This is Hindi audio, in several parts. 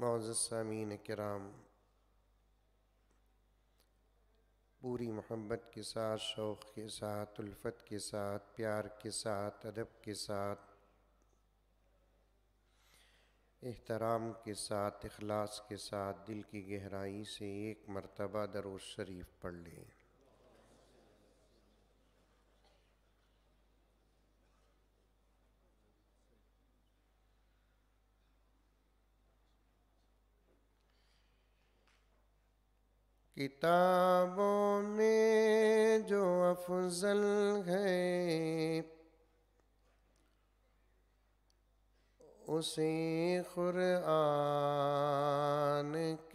मोज़सामीन कराम पूरी मोहब्बत के साथ शौक़ के साथ उल्फत के साथ प्यार के साथ अदब के साथ एहतराम के साथ अखलास के साथ दिल की गहराई से एक मरतबा दरोज शरीफ पढ़ लें किताबों में जो अफजल है उसे कुरान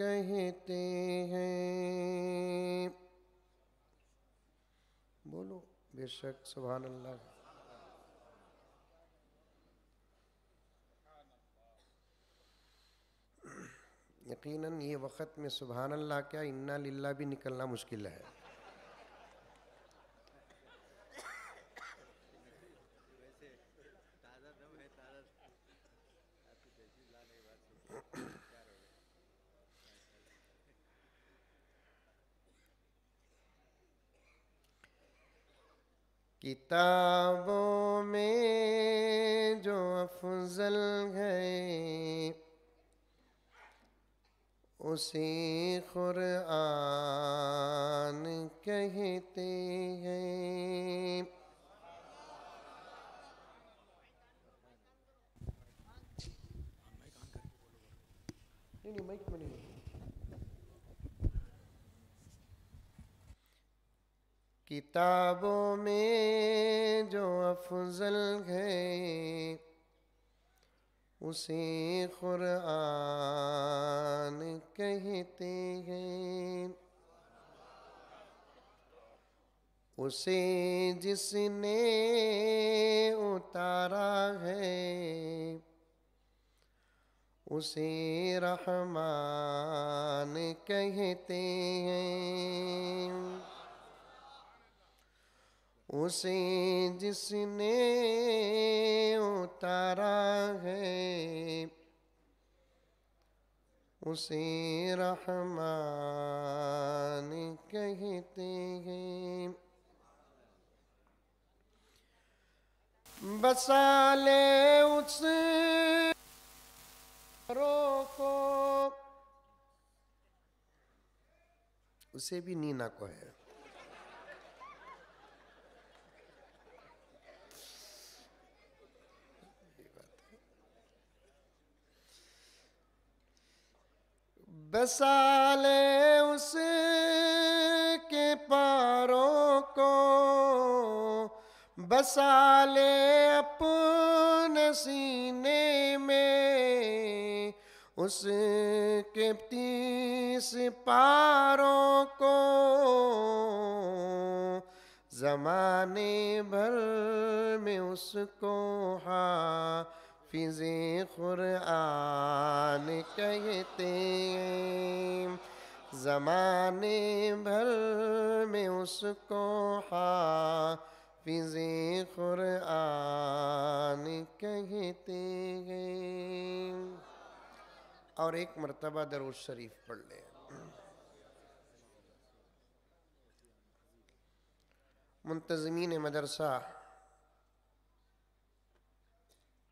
कहते हैं बोलो बेशक सुबह अल्लाह यकीनन ये वक्त में सुबहान अल्लाह क्या इन्ना लिल्ला भी निकलना मुश्किल है किताबों में जो अफजल है उसी कुरआन कहते हैं किताबों में जो अफजल है उसे खुरआन कहते हैं उसे जिसने उतारा है उसे रहमान कहते हैं उसे जिसने उतारा है उसे रहमान कहते हैं बसा ले उस को उसे भी नीना को है बसाले उस के पारों को बसाले अपने सीने में उसके तीस पारों को जमाने भर में उसको हा फिजे कुरान कहते ज़माने भर में उसको हाफिजे कुरान कहते हैं और एक मरतबा दरुज शरीफ पढ़ ले मुंतजमीन मदरसा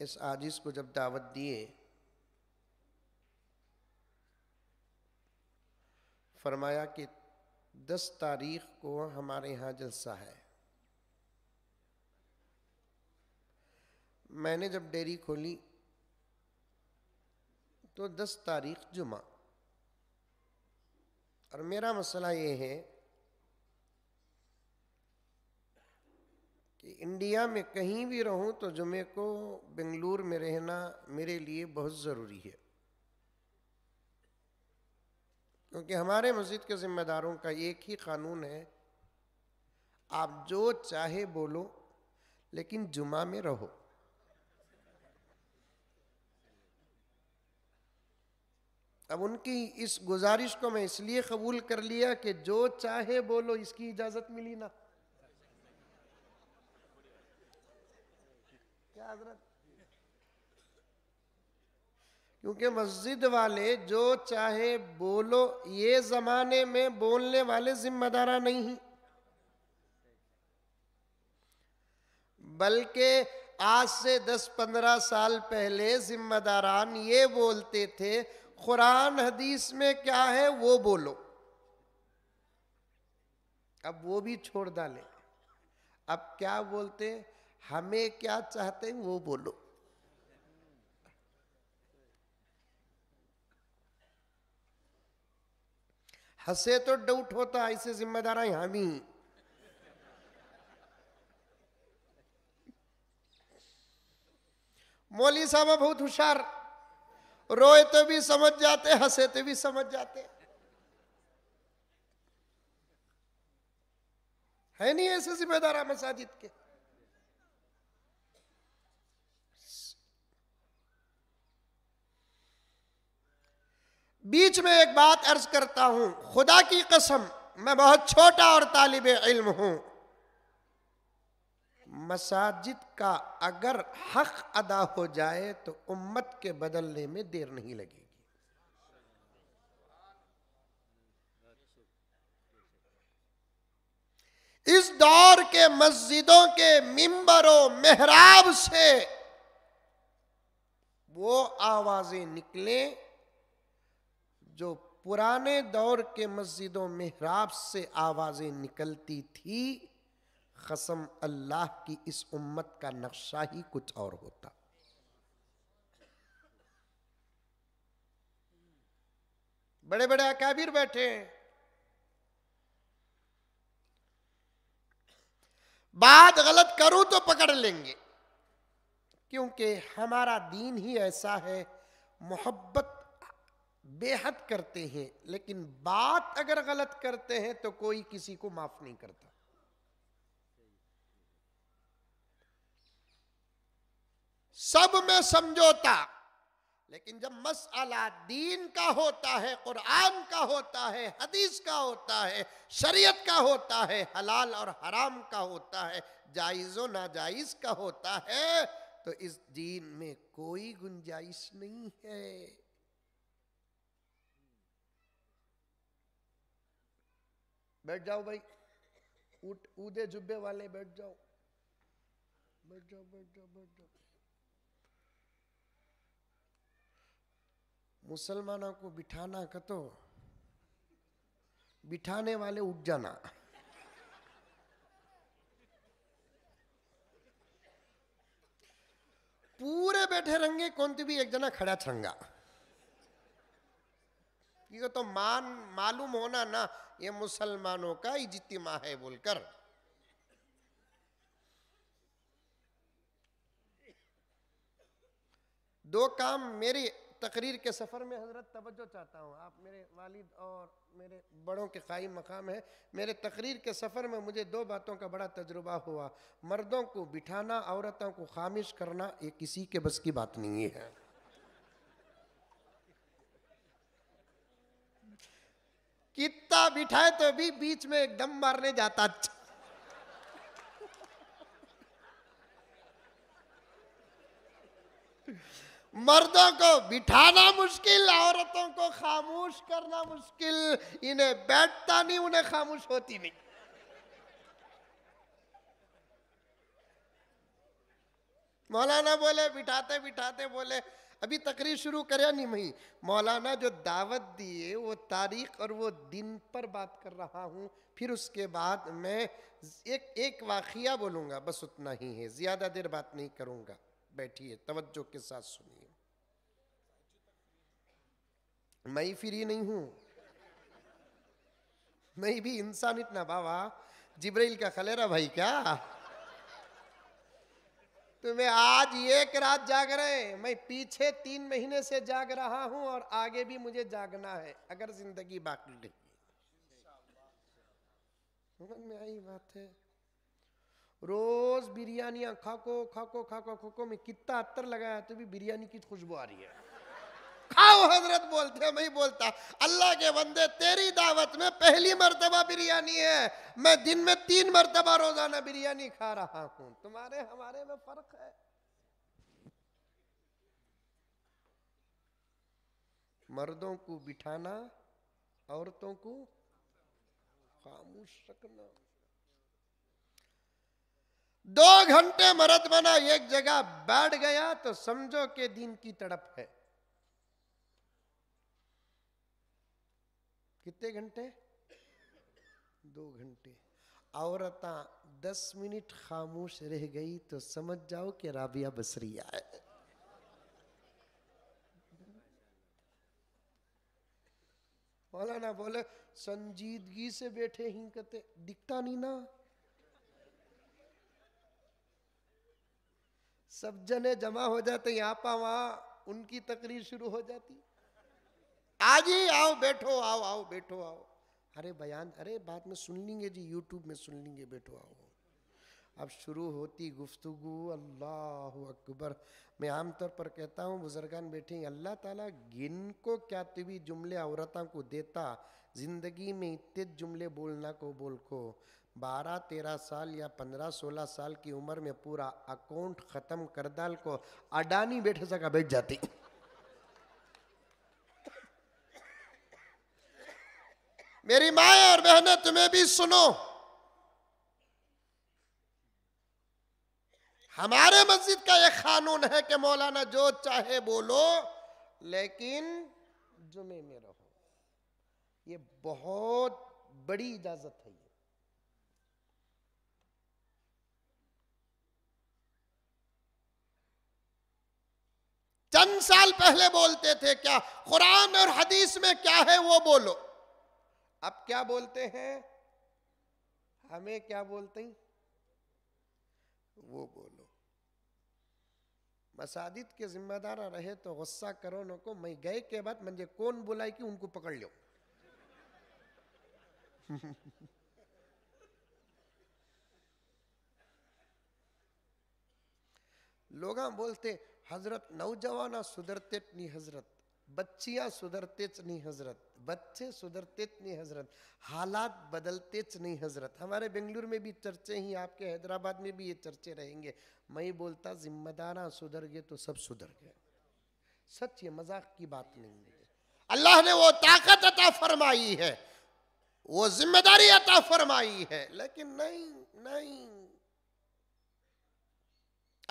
इस आजिश को जब दावत दिए फरमाया कि दस तारीख को हमारे यहाँ जलसा है मैंने जब डेरी खोली तो दस तारीख जुमा और मेरा मसला ये है कि इंडिया में कहीं भी रहूं तो जुमे को बेंगलुरु में रहना मेरे लिए बहुत ज़रूरी है क्योंकि हमारे मस्जिद के ज़िम्मेदारों का एक ही कानून है आप जो चाहे बोलो लेकिन जुमा में रहो अब उनकी इस गुजारिश को मैं इसलिए कबूल कर लिया कि जो चाहे बोलो इसकी इजाज़त मिली ना है हजरत क्योंकि मस्जिद वाले जो चाहे बोलो ये जमाने में बोलने वाले जिम्मेदारा नहीं बल्कि आज से 10-15 साल पहले जिम्मेदारान ये बोलते थे कुरान हदीस में क्या है वो बोलो अब वो भी छोड़ डाले अब क्या बोलते हैं हमें क्या चाहते हैं वो बोलो हंसे तो डाउट होता है इसे जिम्मेदार है हम ही मौली साहब बहुत होशियार रोए तो भी समझ जाते हंसे तो भी समझ जाते है नहीं ऐसे जिम्मेदार मसाजिद के बीच में एक बात अर्ज करता हूं खुदा की कसम मैं बहुत छोटा और तालिब इल्म हूं मसाजिद का अगर हक अदा हो जाए तो उम्मत के बदलने में देर नहीं लगेगी इस दौर के मस्जिदों के मिंबरों मेहराब से वो आवाजें निकलें जो पुराने दौर के मस्जिदों मेहराब से आवाज़ें निकलती थी कसम अल्लाह की इस उम्मत का नक्शा ही कुछ और होता बड़े बड़े अकाबिर बैठे हैं बात गलत करूं तो पकड़ लेंगे क्योंकि हमारा दीन ही ऐसा है मोहब्बत बेहद करते हैं लेकिन बात अगर गलत करते हैं तो कोई किसी को माफ नहीं करता सब में समझौता लेकिन जब मसला दीन का होता है कुरान का होता है हदीस का होता है शरीयत का होता है हलाल और हराम का होता है जायज़ व नाजायज़ का होता है तो इस दीन में कोई गुंजाइश नहीं है बैठ जाओ भाई उठ ऊदे जुब्बे वाले बैठ जाओ बैठ जाओ बैठ जाओ बैठ जाओ मुसलमानों को बिठाना कतो बिठाने वाले उठ जाना पूरे बैठे रंगे कौन तो भी एक जना खड़ा छंगा ये तो मान मालूम होना ना ये मुसलमानों का इजतिमा है बोलकर दो काम मेरी तकरीर के सफ़र में हजरत तवज्जो चाहता हूँ आप मेरे वालिद और मेरे बड़ों के कायम मकाम है मेरे तकरीर के सफ़र में मुझे दो बातों का बड़ा तजुर्बा हुआ मर्दों को बिठाना औरतों को खामिश करना ये किसी के बस की बात नहीं है कितना बिठाए तो भी बीच में एक दम मारने जाता अच्छा मर्दों को बिठाना मुश्किल औरतों को खामोश करना मुश्किल इन्हें बैठता नहीं उन्हें खामोश होती नहीं मौलाना बोले बिठाते बिठाते बोले अभी तकरीर शुरू करा नहीं मई मौलाना जो दावत दिए वो तारीख और वो दिन पर बात कर रहा हूँ फिर उसके बाद मैं एक एक वाक़िया बोलूँगा बस उतना ही है ज़्यादा देर बात नहीं करूँगा बैठिए तवज्जो के साथ सुनिए मैं फ्री नहीं हूँ मैं भी इंसान इतना बाबा जिब्राइल का खलेरा भाई क्या तुम्हें आज एक रात जाग रहे मैं पीछे तीन महीने से जाग रहा हूं और आगे भी मुझे जागना है अगर जिंदगी बाकी रही समझ में आई बात है रोज बिरयानी खाको खाको खाको खाको मैं कितना अत्तर लगाया तो भी बिरयानी की खुशबू आ रही है खाओ हजरत बोलते मैं बोलता अल्लाह के बंदे तेरी दावत में पहली मरतबा बिरयानी है मैं दिन में तीन मरतबा रोजाना बिरयानी खा रहा हूं तुम्हारे हमारे में फर्क है मर्दों को बिठाना औरतों को खामोश रखना दो घंटे मरद बना एक जगह बैठ गया तो समझो के दिन की तड़प है कितने घंटे दो घंटे औरत दस मिनट खामोश रह गई तो समझ जाओ कि राबिया बसरिया है बोला ना बोले संजीदगी से बैठे ही दिखता नहीं ना सब जने जमा हो जाते यहां पा वहां उनकी तकरीर शुरू हो जाती आज ही आओ बैठो आओ आओ बैठो आओ अरे बयान अरे बात में सुन लेंगे जी यूट्यूब में सुन लेंगे बैठो आओ अब शुरू होती गुफ्तगु अल्लाह अकबर मैं आमतौर पर कहता हूँ बुजुर्गान बैठे अल्लाह ताला गिन को क्या तभी जुमले औरतों को देता ज़िंदगी में इतने जुमले बोलना को बोल को बारह तेरह साल या पंद्रह सोलह साल की उम्र में पूरा अकाउंट ख़त्म कर दाल को अडानी बैठे सका बैठ जाती मेरी माए और बहने तुम्हें भी सुनो हमारे मस्जिद का यह कानून है कि मौलाना जो चाहे बोलो लेकिन जुमे में रहो ये बहुत बड़ी इजाजत है ये चंद साल पहले बोलते थे क्या कुरान और हदीस में क्या है वो बोलो अब क्या बोलते हैं हमें क्या बोलते हैं वो बोलो मसादित के जिम्मेदार रहे तो गुस्सा करो न को मैं गए के बाद मुझे कौन बोला कि उनको पकड़ लो लोग बोलते हजरत नौजवाना सुधरते अपनी हजरत बच्चियाँ सुधरतेच नहीं हजरत बच्चे सुधरते नहीं हजरत हालात बदलतेच नहीं हजरत हमारे बेंगलुरु में भी चर्चे ही आपके हैदराबाद में भी ये चर्चे रहेंगे मैं बोलता जिम्मेदारा सुधर गए तो सब सुधर गए सच ये मजाक की बात नहीं है अल्लाह ने वो ताकत अता फरमाई है वो जिम्मेदारी अता फरमाई है लेकिन नहीं नहीं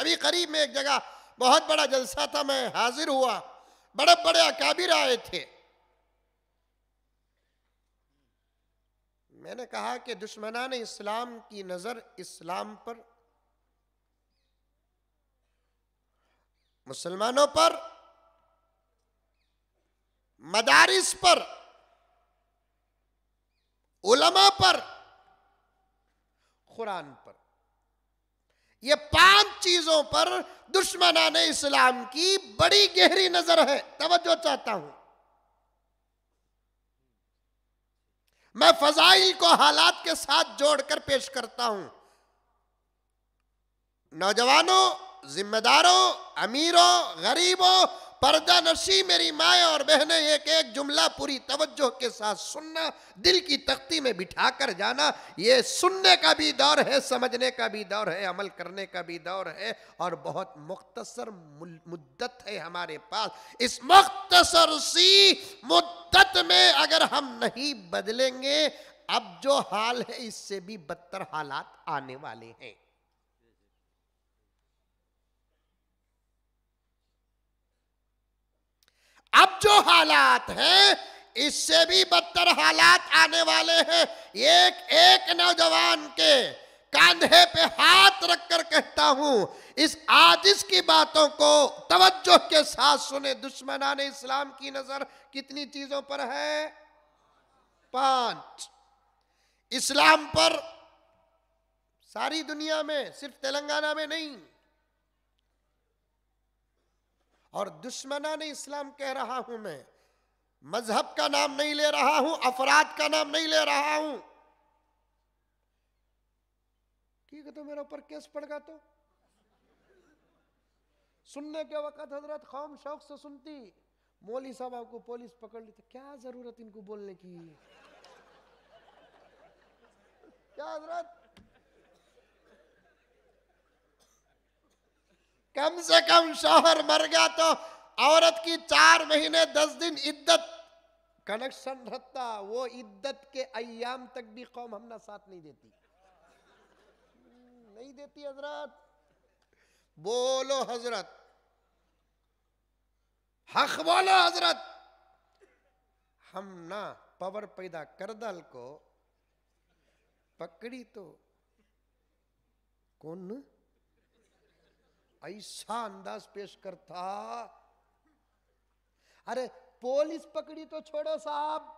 अभी करीब में एक जगह बहुत बड़ा जलसा था मैं हाजिर हुआ बड़े बड़े अकाबिर आए थे मैंने कहा कि ने इस्लाम की नज़र इस्लाम पर मुसलमानों पर मदारिस पर उलमा पर कुरान पर ये पांच चीजों पर ने इस्लाम की बड़ी गहरी नजर है तवज्जो चाहता हूं मैं फजाइल को हालात के साथ जोड़कर पेश करता हूं नौजवानों जिम्मेदारों अमीरों गरीबों पर्दा नशी मेरी माए और बहने एक एक जुमला पूरी तवज्जो के साथ सुनना दिल की तख्ती में बिठा कर जाना ये सुनने का भी दौर है समझने का भी दौर है अमल करने का भी दौर है और बहुत मुख्तसर मुद्दत है हमारे पास इस मुख्तसर सी मुद्दत में अगर हम नहीं बदलेंगे अब जो हाल है इससे भी बदतर हालात आने वाले हैं अब जो हालात हैं इससे भी बदतर हालात आने वाले हैं एक एक नौजवान के कंधे पे हाथ रखकर कहता हूं इस आदिश की बातों को तवज्जो के साथ सुने दुश्मन ने इस्लाम की नजर कितनी चीजों पर है पांच इस्लाम पर सारी दुनिया में सिर्फ तेलंगाना में नहीं और दुश्मन ने इस्लाम कह रहा हूं मैं मजहब का नाम नहीं ले रहा हूं अफराद का नाम नहीं ले रहा हूं ठीक है तो मेरे ऊपर केस पड़ गया तो सुनने के वक्त हजरत कौम शौक से सुनती मोली साहब आपको पुलिस पकड़ ली तो क्या जरूरत इनको बोलने की क्या हजरत कम से कम शोहर मर गया तो औरत की चार महीने दस दिन इद्दत कनेक्शन रहता वो इद्दत के अयाम तक भी कौम हमना साथ नहीं देती नहीं देती हजरत बोलो हजरत हक बोलो हजरत हम ना पवर पैदा कर दल को पकड़ी तो कौन ऐसा अंदाज पेश करता अरे पोलिस पकड़ी तो छोड़ो साहब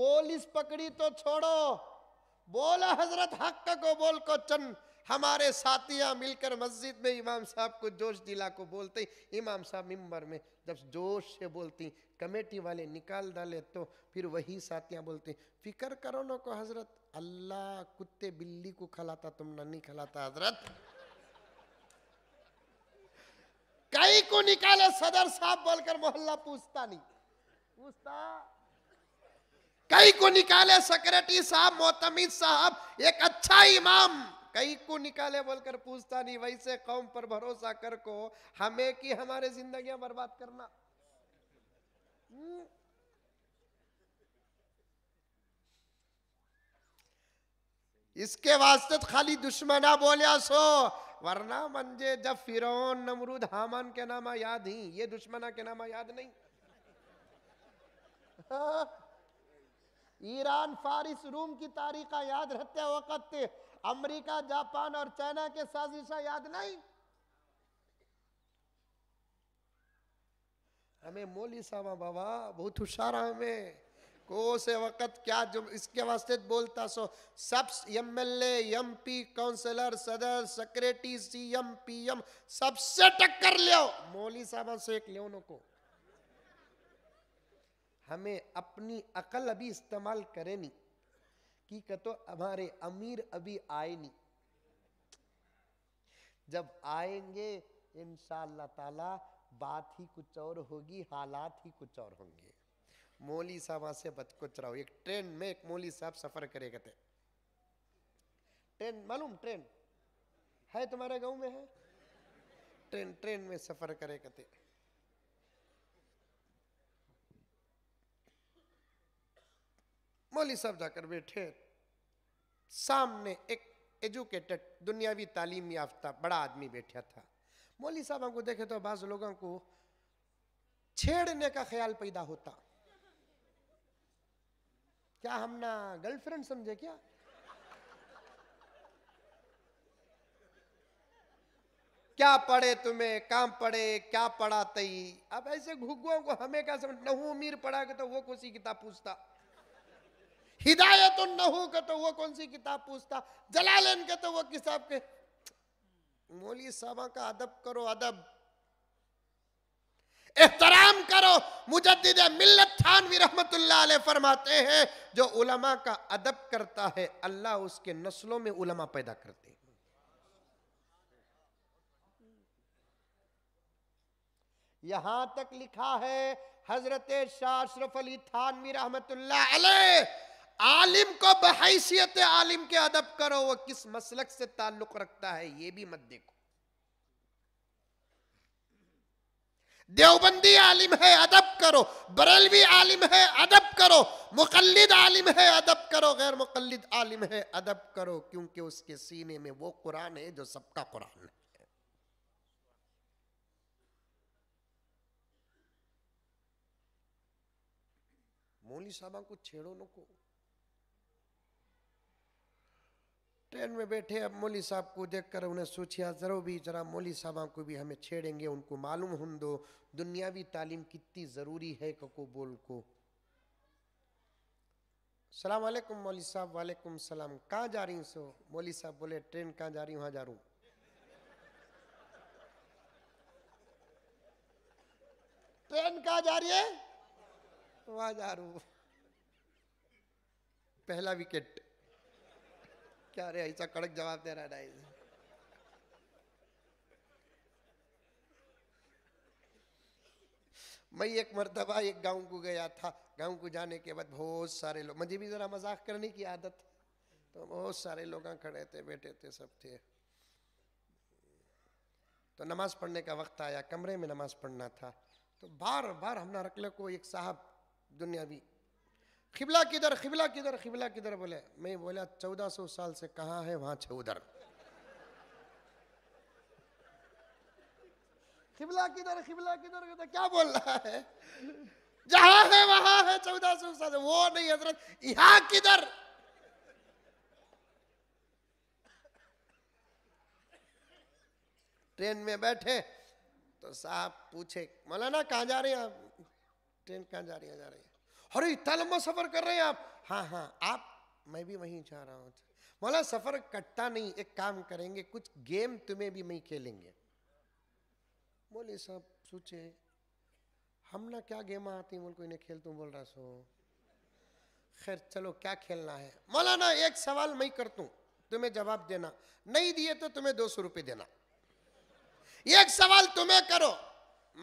पोलिस पकड़ी तो छोड़ो बोला हजरत हक को बोल को चंद हमारे साथिया मिलकर मस्जिद में इमाम साहब को जोश दिला को बोलते इमाम साहब मिंबर में जब जोश से बोलती कमेटी वाले निकाल डाले तो फिर वही साथिया बोलते फिकर करो ना को हजरत अल्लाह कुत्ते बिल्ली को खिलाता तुम ना नहीं खिलाता हजरत निकाले सदर साहब बोलकर मोहल्ला पूछता नहीं पूछता कई को निकाले सेक्रेटरी साहब मोतमिद साहब एक अच्छा इमाम कई को निकाले बोलकर पूछता नहीं वैसे कौम पर भरोसा कर को हमें की हमारे जिंदगी बर्बाद करना इसके वास्ते तो खाली दुश्मना बोलिया सो वरना मंजे जब फिर नमरूद हामान के नामा याद ही ये दुश्मना के नामा याद नहीं हाँ। ईरान फारिस रूम की तारीखा याद रहते वक्त अमेरिका जापान और चाइना के साजिशा याद नहीं हमें मोली सामा बाबा बहुत हुशारा हमें को से वक़्त क्या जो इसके वास्ते बोलता सो सब M L M P councillor सदर secretary C M P M सबसे टक्कर लियो मौली साहब से एक लियो को हमें अपनी अकल अभी इस्तेमाल करे नहीं की कतो हमारे अमीर अभी आए नहीं जब आएंगे इन ताला बात ही कुछ और होगी हालात ही कुछ और होंगे मौली साहब वहां से बतकुच रहा एक ट्रेन में एक मौली साहब सफ़र करे गए थे ट्रेन मालूम ट्रेन है तुम्हारे गांव में है ट्रेन ट्रेन में सफ़र करे गए मौली साहब जाकर बैठे सामने एक एजुकेटेड दुनियावी तालीम याफ्ता बड़ा आदमी बैठा था मौली साहब हमको देखे तो बाज़ लोगों को छेड़ने का ख्याल पैदा होता क्या हम ना गर्लफ्रेंड समझे क्या क्या पढ़े तुम्हें काम पढ़े क्या पढ़ा तई अब ऐसे घुगुओं को हमें क्या समझ नहू अमीर पढ़ा के तो वो कौन सी किताब पूछता हिदायत नहू के तो वो कौन सी किताब पूछता जलालन के तो वो किताब के मोली साहबा का अदब करो अदब एहतराम करो मुजद्दिद मिल्लत थानवी रहमतुल्लाह अलैह फरमाते हैं जो उलमा का अदब करता है अल्लाह उसके नस्लों में उलमा पैदा करते हैं यहां तक लिखा है हजरत शाह अशरफ अली थानवी रहमतुल्लाह अलैह आलिम को बहैसियत आलिम के अदब करो वो किस मसलक से ताल्लुक रखता है ये भी मत देखो देवबंदी आलिम है अदब करो बरेलवी आलिम है अदब करो मुकलद आलिम है अदब करो गैर मुकलद आलिम है अदब करो क्योंकि उसके सीने में वो कुरान है जो सबका कुरान है मोली साहबा को छेड़ो नको ट्रेन में बैठे अब मौली साहब को देखकर उन्हें सोचा ज़रा भी जरा मौली साहब को भी हमें छेड़ेंगे उनको मालूम हम दो दुनियावी तालीम कितनी ज़रूरी है कको बोल को सलाम वालेकुम मौली साहब वालेकुम सलाम कहाँ जा रही हूँ सो मौली साहब बोले ट्रेन कहाँ जा रही हूँ वहाँ जा रू ट्रेन कहाँ जा रही है वहां जा रू पहला विकेट क्या रे ऐसा कड़क जवाब दे रहा है मैं एक मरतबा एक गांव को गया था गांव को जाने के बाद बहुत सारे लोग मुझे भी ज़रा मजाक करने की आदत तो बहुत सारे लोग खड़े थे बैठे थे सब थे तो नमाज पढ़ने का वक्त आया कमरे में नमाज पढ़ना था तो बार बार हमारा रखले को एक साहब दुनियावी खिबला किधर खिबला किधर खिबला किधर बोले मैं बोला चौदह सौ साल से कहा है वहां छे उधर खिबला किधर खिबला किधर क्या बोल रहा है जहां है वहां है चौदह सौ साल वो नहीं हजरत यहां किधर ट्रेन में बैठे तो साहब पूछे मौलाना कहा जा रहे हैं आप ट्रेन कहा जा रही है जा रही है अरे इतना लंबा सफ़र कर रहे हैं आप हाँ हाँ आप मैं भी वहीं जा रहा हूँ मौला सफ़र कटता नहीं एक काम करेंगे कुछ गेम तुम्हें भी मैं खेलेंगे बोले साहब सोचे हम ना क्या गेम आती बोल को इन्हें खेल तुम बोल रहा सो खैर चलो क्या खेलना है मौलाना एक सवाल मैं कर तू तुम्हें जवाब देना नहीं दिए तो तुम्हें दो सौ रुपये देना एक सवाल तुम्हें करो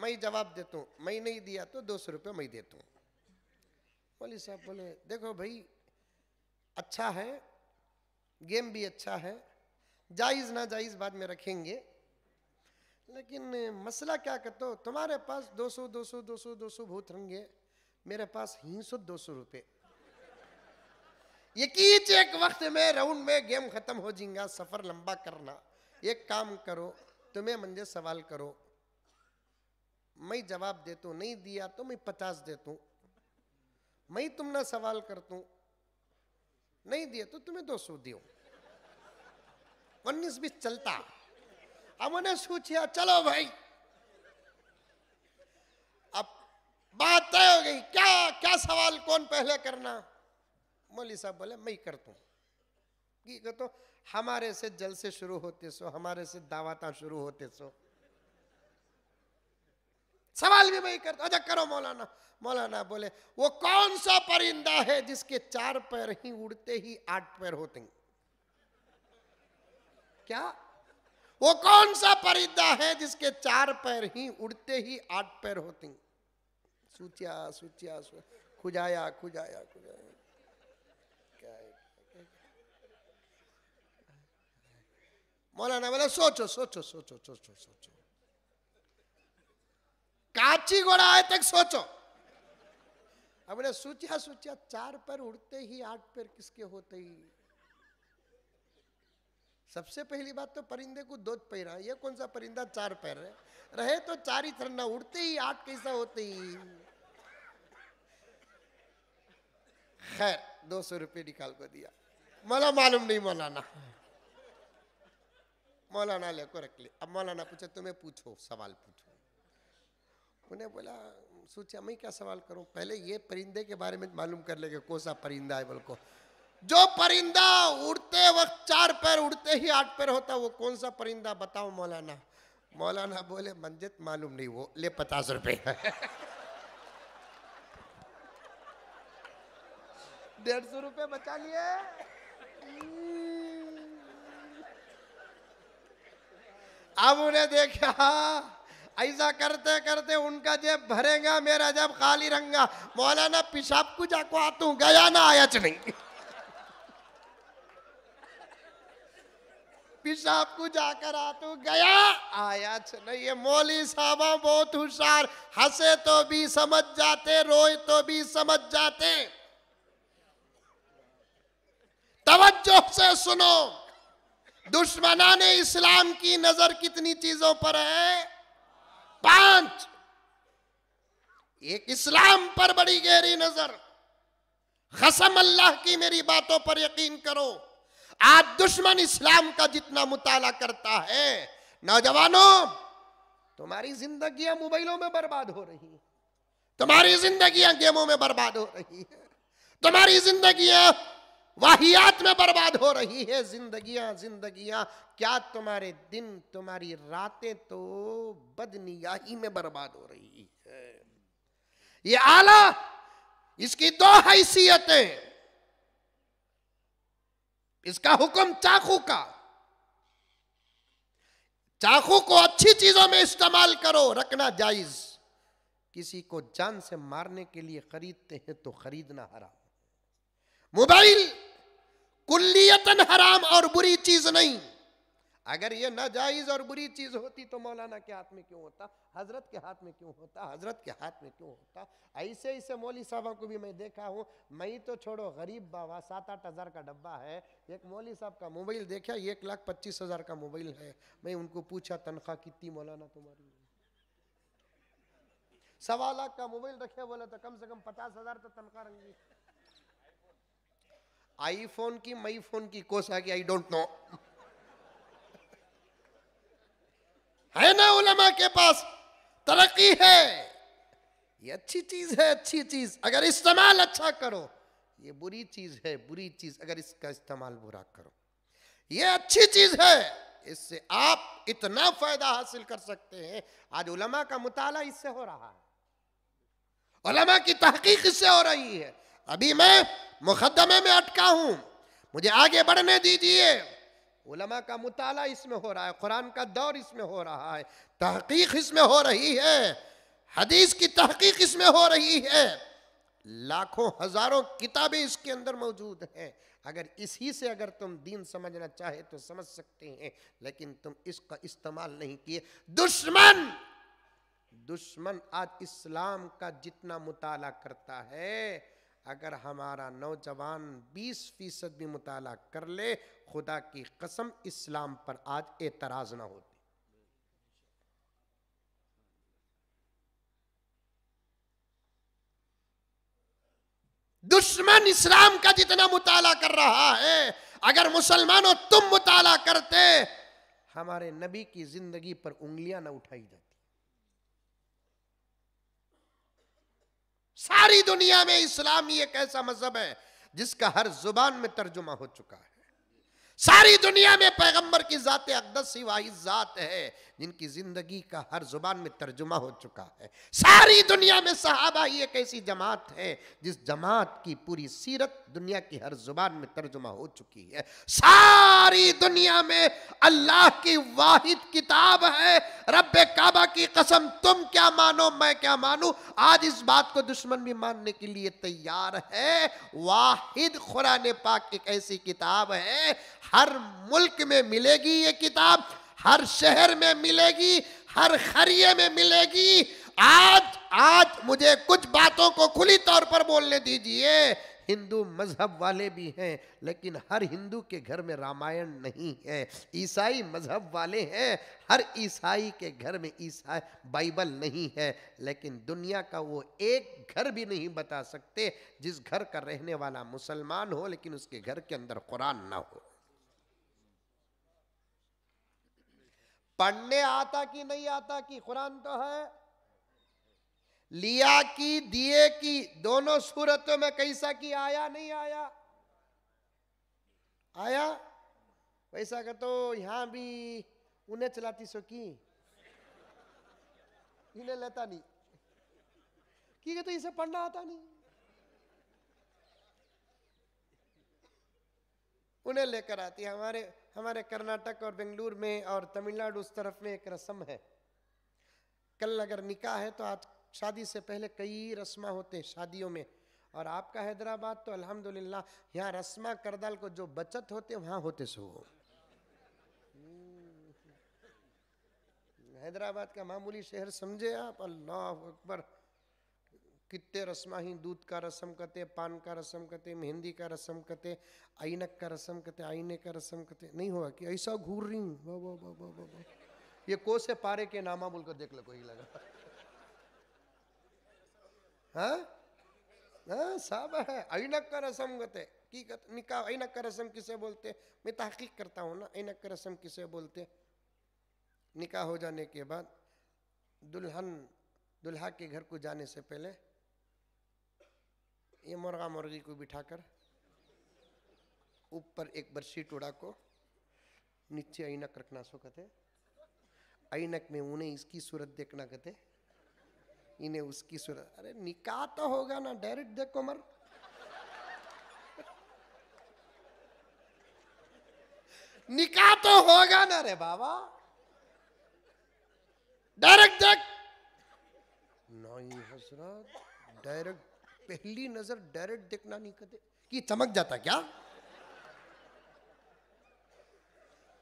मैं जवाब देता हूँ मैं नहीं दिया तो दो सौ रुपये मैं देता हूँ मौली साहब बोले देखो भाई अच्छा है गेम भी अच्छा है जायज़ ना जायज़ बाद में रखेंगे लेकिन मसला क्या कर तो तुम्हारे पास 200 200 200 200 भूत रंगे मेरे पास ही सौ दो सौ रुपये यकीच एक वक्त में राउंड में गेम खत्म हो जाएगा सफर लंबा करना एक काम करो तुम्हें मंजे सवाल करो मैं जवाब देता हूँ नहीं दिया तो मैं पचास देता हूँ मैं तुम ना सवाल कर तू नहीं दिए तो तुम्हें दो सौ दियो उन्नीस बीस चलता हमने सोचिया चलो भाई अब बात तय हो गई क्या क्या सवाल कौन पहले करना मौली साहब बोले मैं कर तू तो हमारे से जलसे शुरू होते सो हमारे से दावाता शुरू होते सो सवाल भी वही करता अच्छा करो मौलाना मौलाना बोले वो कौन सा परिंदा है जिसके चार पैर ही उड़ते ही आठ पैर होते हैं क्या वो कौन सा परिंदा है जिसके चार पैर ही उड़ते ही आठ पैर होते हैं सूचिया सूचिया खुजाया खुजाया खुजाया मौलाना बोले सोचो सोचो सोचो सोचो सोचो काची घोड़ा आए तक सोचो अब बोले सोचा सोचा चार पर उड़ते ही आठ पैर किसके होते ही सबसे पहली बात तो परिंदे को दो पैरा ये कौन सा परिंदा चार पैर है रहे तो चार ही थरना उड़ते ही आठ कैसा होते ही खैर दो सौ रुपये निकाल को दिया मला मालूम नहीं मौलाना मौलाना लेकर रख ले अब मौलाना पूछे तुम्हें पूछो सवाल पूछो उन्हें बोला सोचा मैं क्या सवाल करूं पहले ये परिंदे के बारे में मालूम कर लेंगे कौन सा परिंदा है बल्कि जो परिंदा उड़ते वक्त चार पैर उड़ते ही आठ पैर होता वो कौन सा परिंदा बताओ मौलाना मौलाना बोले मंजित मालूम नहीं वो ले पचास रुपये डेढ़ सौ रुपये बचा लिए अब उन्हें देखा ऐसा करते करते उनका जेब भरेगा मेरा जब खाली रंगा मौलाना पिशाब को जाको आतू गया ना आया च नहीं पेशाब को जाकर आतू गया आया च नहीं ये मौली साहबा बहुत होशियार हंसे तो भी समझ जाते रोए तो भी समझ जाते तवज्जो से सुनो दुश्मना ने इस्लाम की नजर कितनी चीजों पर है पांच एक इस्लाम पर बड़ी गहरी नजर खसम अल्लाह की मेरी बातों पर यकीन करो आज दुश्मन इस्लाम का जितना मुताला करता है नौजवानों तुम्हारी जिंदगी मोबाइलों में बर्बाद हो रही है तुम्हारी जिंदगी गेमों में बर्बाद हो रही है तुम्हारी जिंदगी वाहियात में बर्बाद हो रही है जिंदगियां जिंदगियां क्या तुम्हारे दिन तुम्हारी रातें तो बदनियाही में बर्बाद हो रही है ये आला इसकी दो हैसियतें इसका हुक्म चाकू का चाकू को अच्छी चीजों में इस्तेमाल करो रखना जायज किसी को जान से मारने के लिए खरीदते हैं तो खरीदना हराम मोबाइल कुल्लियतन हराम और बुरी चीज नहीं अगर ये नाजायज और बुरी चीज होती तो मौलाना के हाथ में क्यों होता हजरत के हाथ में क्यों होता हजरत के हाथ में क्यों होता ऐसे ऐसे मौली साहब को भी मैं देखा हूँ मैं तो छोड़ो गरीब बाबा सात आठ हजार का डब्बा है एक मौली साहब का मोबाइल देखा एक लाख पच्चीस हजार का मोबाइल है मैं उनको पूछा तनख्वाह कितनी मौलाना तुम्हारी सवा लाख का मोबाइल रखे बोला तो कम से कम पचास हजार तो तनख्वाह रंगी आईफोन की मई फोन की कोसा की आई डोंट नो है ना उलमा के पास तरक्की है ये अच्छी चीज है अच्छी चीज अगर इस्तेमाल अच्छा करो ये बुरी चीज है बुरी चीज अगर इसका इस्तेमाल बुरा करो ये अच्छी चीज है इससे आप इतना फायदा हासिल कर सकते हैं आज उलमा का मुताला इससे हो रहा है उलमा की तहकीक इससे हो रही है अभी मैं मुकदमे में अटका हूं मुझे आगे बढ़ने दीजिए उलमा का मुताला इसमें हो रहा है कुरान का दौर इसमें हो रहा है तहकीक इसमें हो रही है हदीस की तहकीक इसमें हो रही है लाखों हजारों किताबें इसके अंदर मौजूद हैं अगर इसी से अगर तुम दीन समझना चाहे तो समझ सकते हैं लेकिन तुम इसका इस्तेमाल नहीं किए दुश्मन दुश्मन आज इस्लाम का जितना मुताला करता है अगर हमारा नौजवान 20 फीसद भी मुताल कर ले खुदा की कसम इस्लाम पर आज एतराज ना होती दुश्मन इस्लाम का जितना मुताला कर रहा है अगर मुसलमानों तुम मुताला करते हमारे नबी की जिंदगी पर उंगलियां ना उठाई जाती सारी दुनिया में इस्लाम ही एक ऐसा मजहब है जिसका हर जुबान में तर्जुमा हो चुका है सारी दुनिया में पैगंबर की ज़ात अकदस ही वाहि ज़ात है जिनकी ज़िंदगी का हर ज़ुबान में तर्जुमा हो चुका है सारी दुनिया में सहाबा ही एक ऐसी जमात है जिस जमात की पूरी सीरत दुनिया की हर ज़ुबान में तर्जुमा हो चुकी है सारी दुनिया में अल्लाह की वाहिद किताब है रब काबा की कसम तुम क्या मानो मैं क्या मानू आज इस बात को दुश्मन भी मानने के लिए तैयार है वाहिद खुरान पाक एक ऐसी किताब है हर मुल्क में मिलेगी ये किताब हर शहर में मिलेगी हर खरिये में मिलेगी आज आज मुझे कुछ बातों को खुली तौर पर बोलने दीजिए हिंदू मजहब वाले भी हैं लेकिन हर हिंदू के घर में रामायण नहीं है ईसाई मजहब वाले हैं हर ईसाई के घर में ईसा बाइबल नहीं है लेकिन दुनिया का वो एक घर भी नहीं बता सकते जिस घर का रहने वाला मुसलमान हो लेकिन उसके घर के अंदर कुरान ना हो पढ़ने आता कि नहीं आता कि कुरान तो है लिया की दिए की दोनों सूरतों में कैसा की आया नहीं आया आया वैसा कर तो यहां भी उन्हें चलाती सो की इन्हें लेता नहीं की तो इसे पढ़ना आता नहीं उन्हें लेकर आती हमारे हमारे कर्नाटक और बेंगलुरु में और तमिलनाडु उस तरफ में एक रस्म है कल अगर निकाह है तो आज शादी से पहले कई रस्मा होते हैं शादियों में और आपका हैदराबाद तो अल्हम्दुलिल्लाह यहाँ रस्मा करदाल को जो बचत होते वहाँ होते सो हम्म। हैदराबाद का मामूली शहर समझे आप अल्लाह अकबर कितने रस्मा ही दूध का रसम कहते पान का रसम कहते मेहंदी का रसम कहते आइनक का रसम कहते आईने का रसम कहते नहीं हुआ कि ऐसा घूर रही हूँ वाह वाह वाह वाह वाह ये को से पारे के नामा बोलकर देख लो कोई लगा हाँ हाँ सब है ऐनक का रसम कहते की कहते निकाह ऐनक का रसम किसे बोलते मैं तहकीक करता हूँ ना ऐनक का रसम किसे बोलते निकाह हो जाने के बाद दुल्हन दुल्हा के घर को जाने से पहले ये मुर्गा मुर्गी को बिठाकर ऊपर एक बरसी टोड़ा को नीचे ऐनक रखना सो कहते ऐनक में उन्हें इसकी सूरत देखना कहते इन्हें उसकी सूरत अरे निकाह तो होगा ना डायरेक्ट देखो मर निकाह तो होगा ना रे बाबा डायरेक्ट देख नहीं हसरत डायरेक्ट पहली नजर डायरेक्ट देखना नहीं कहते कि चमक जाता क्या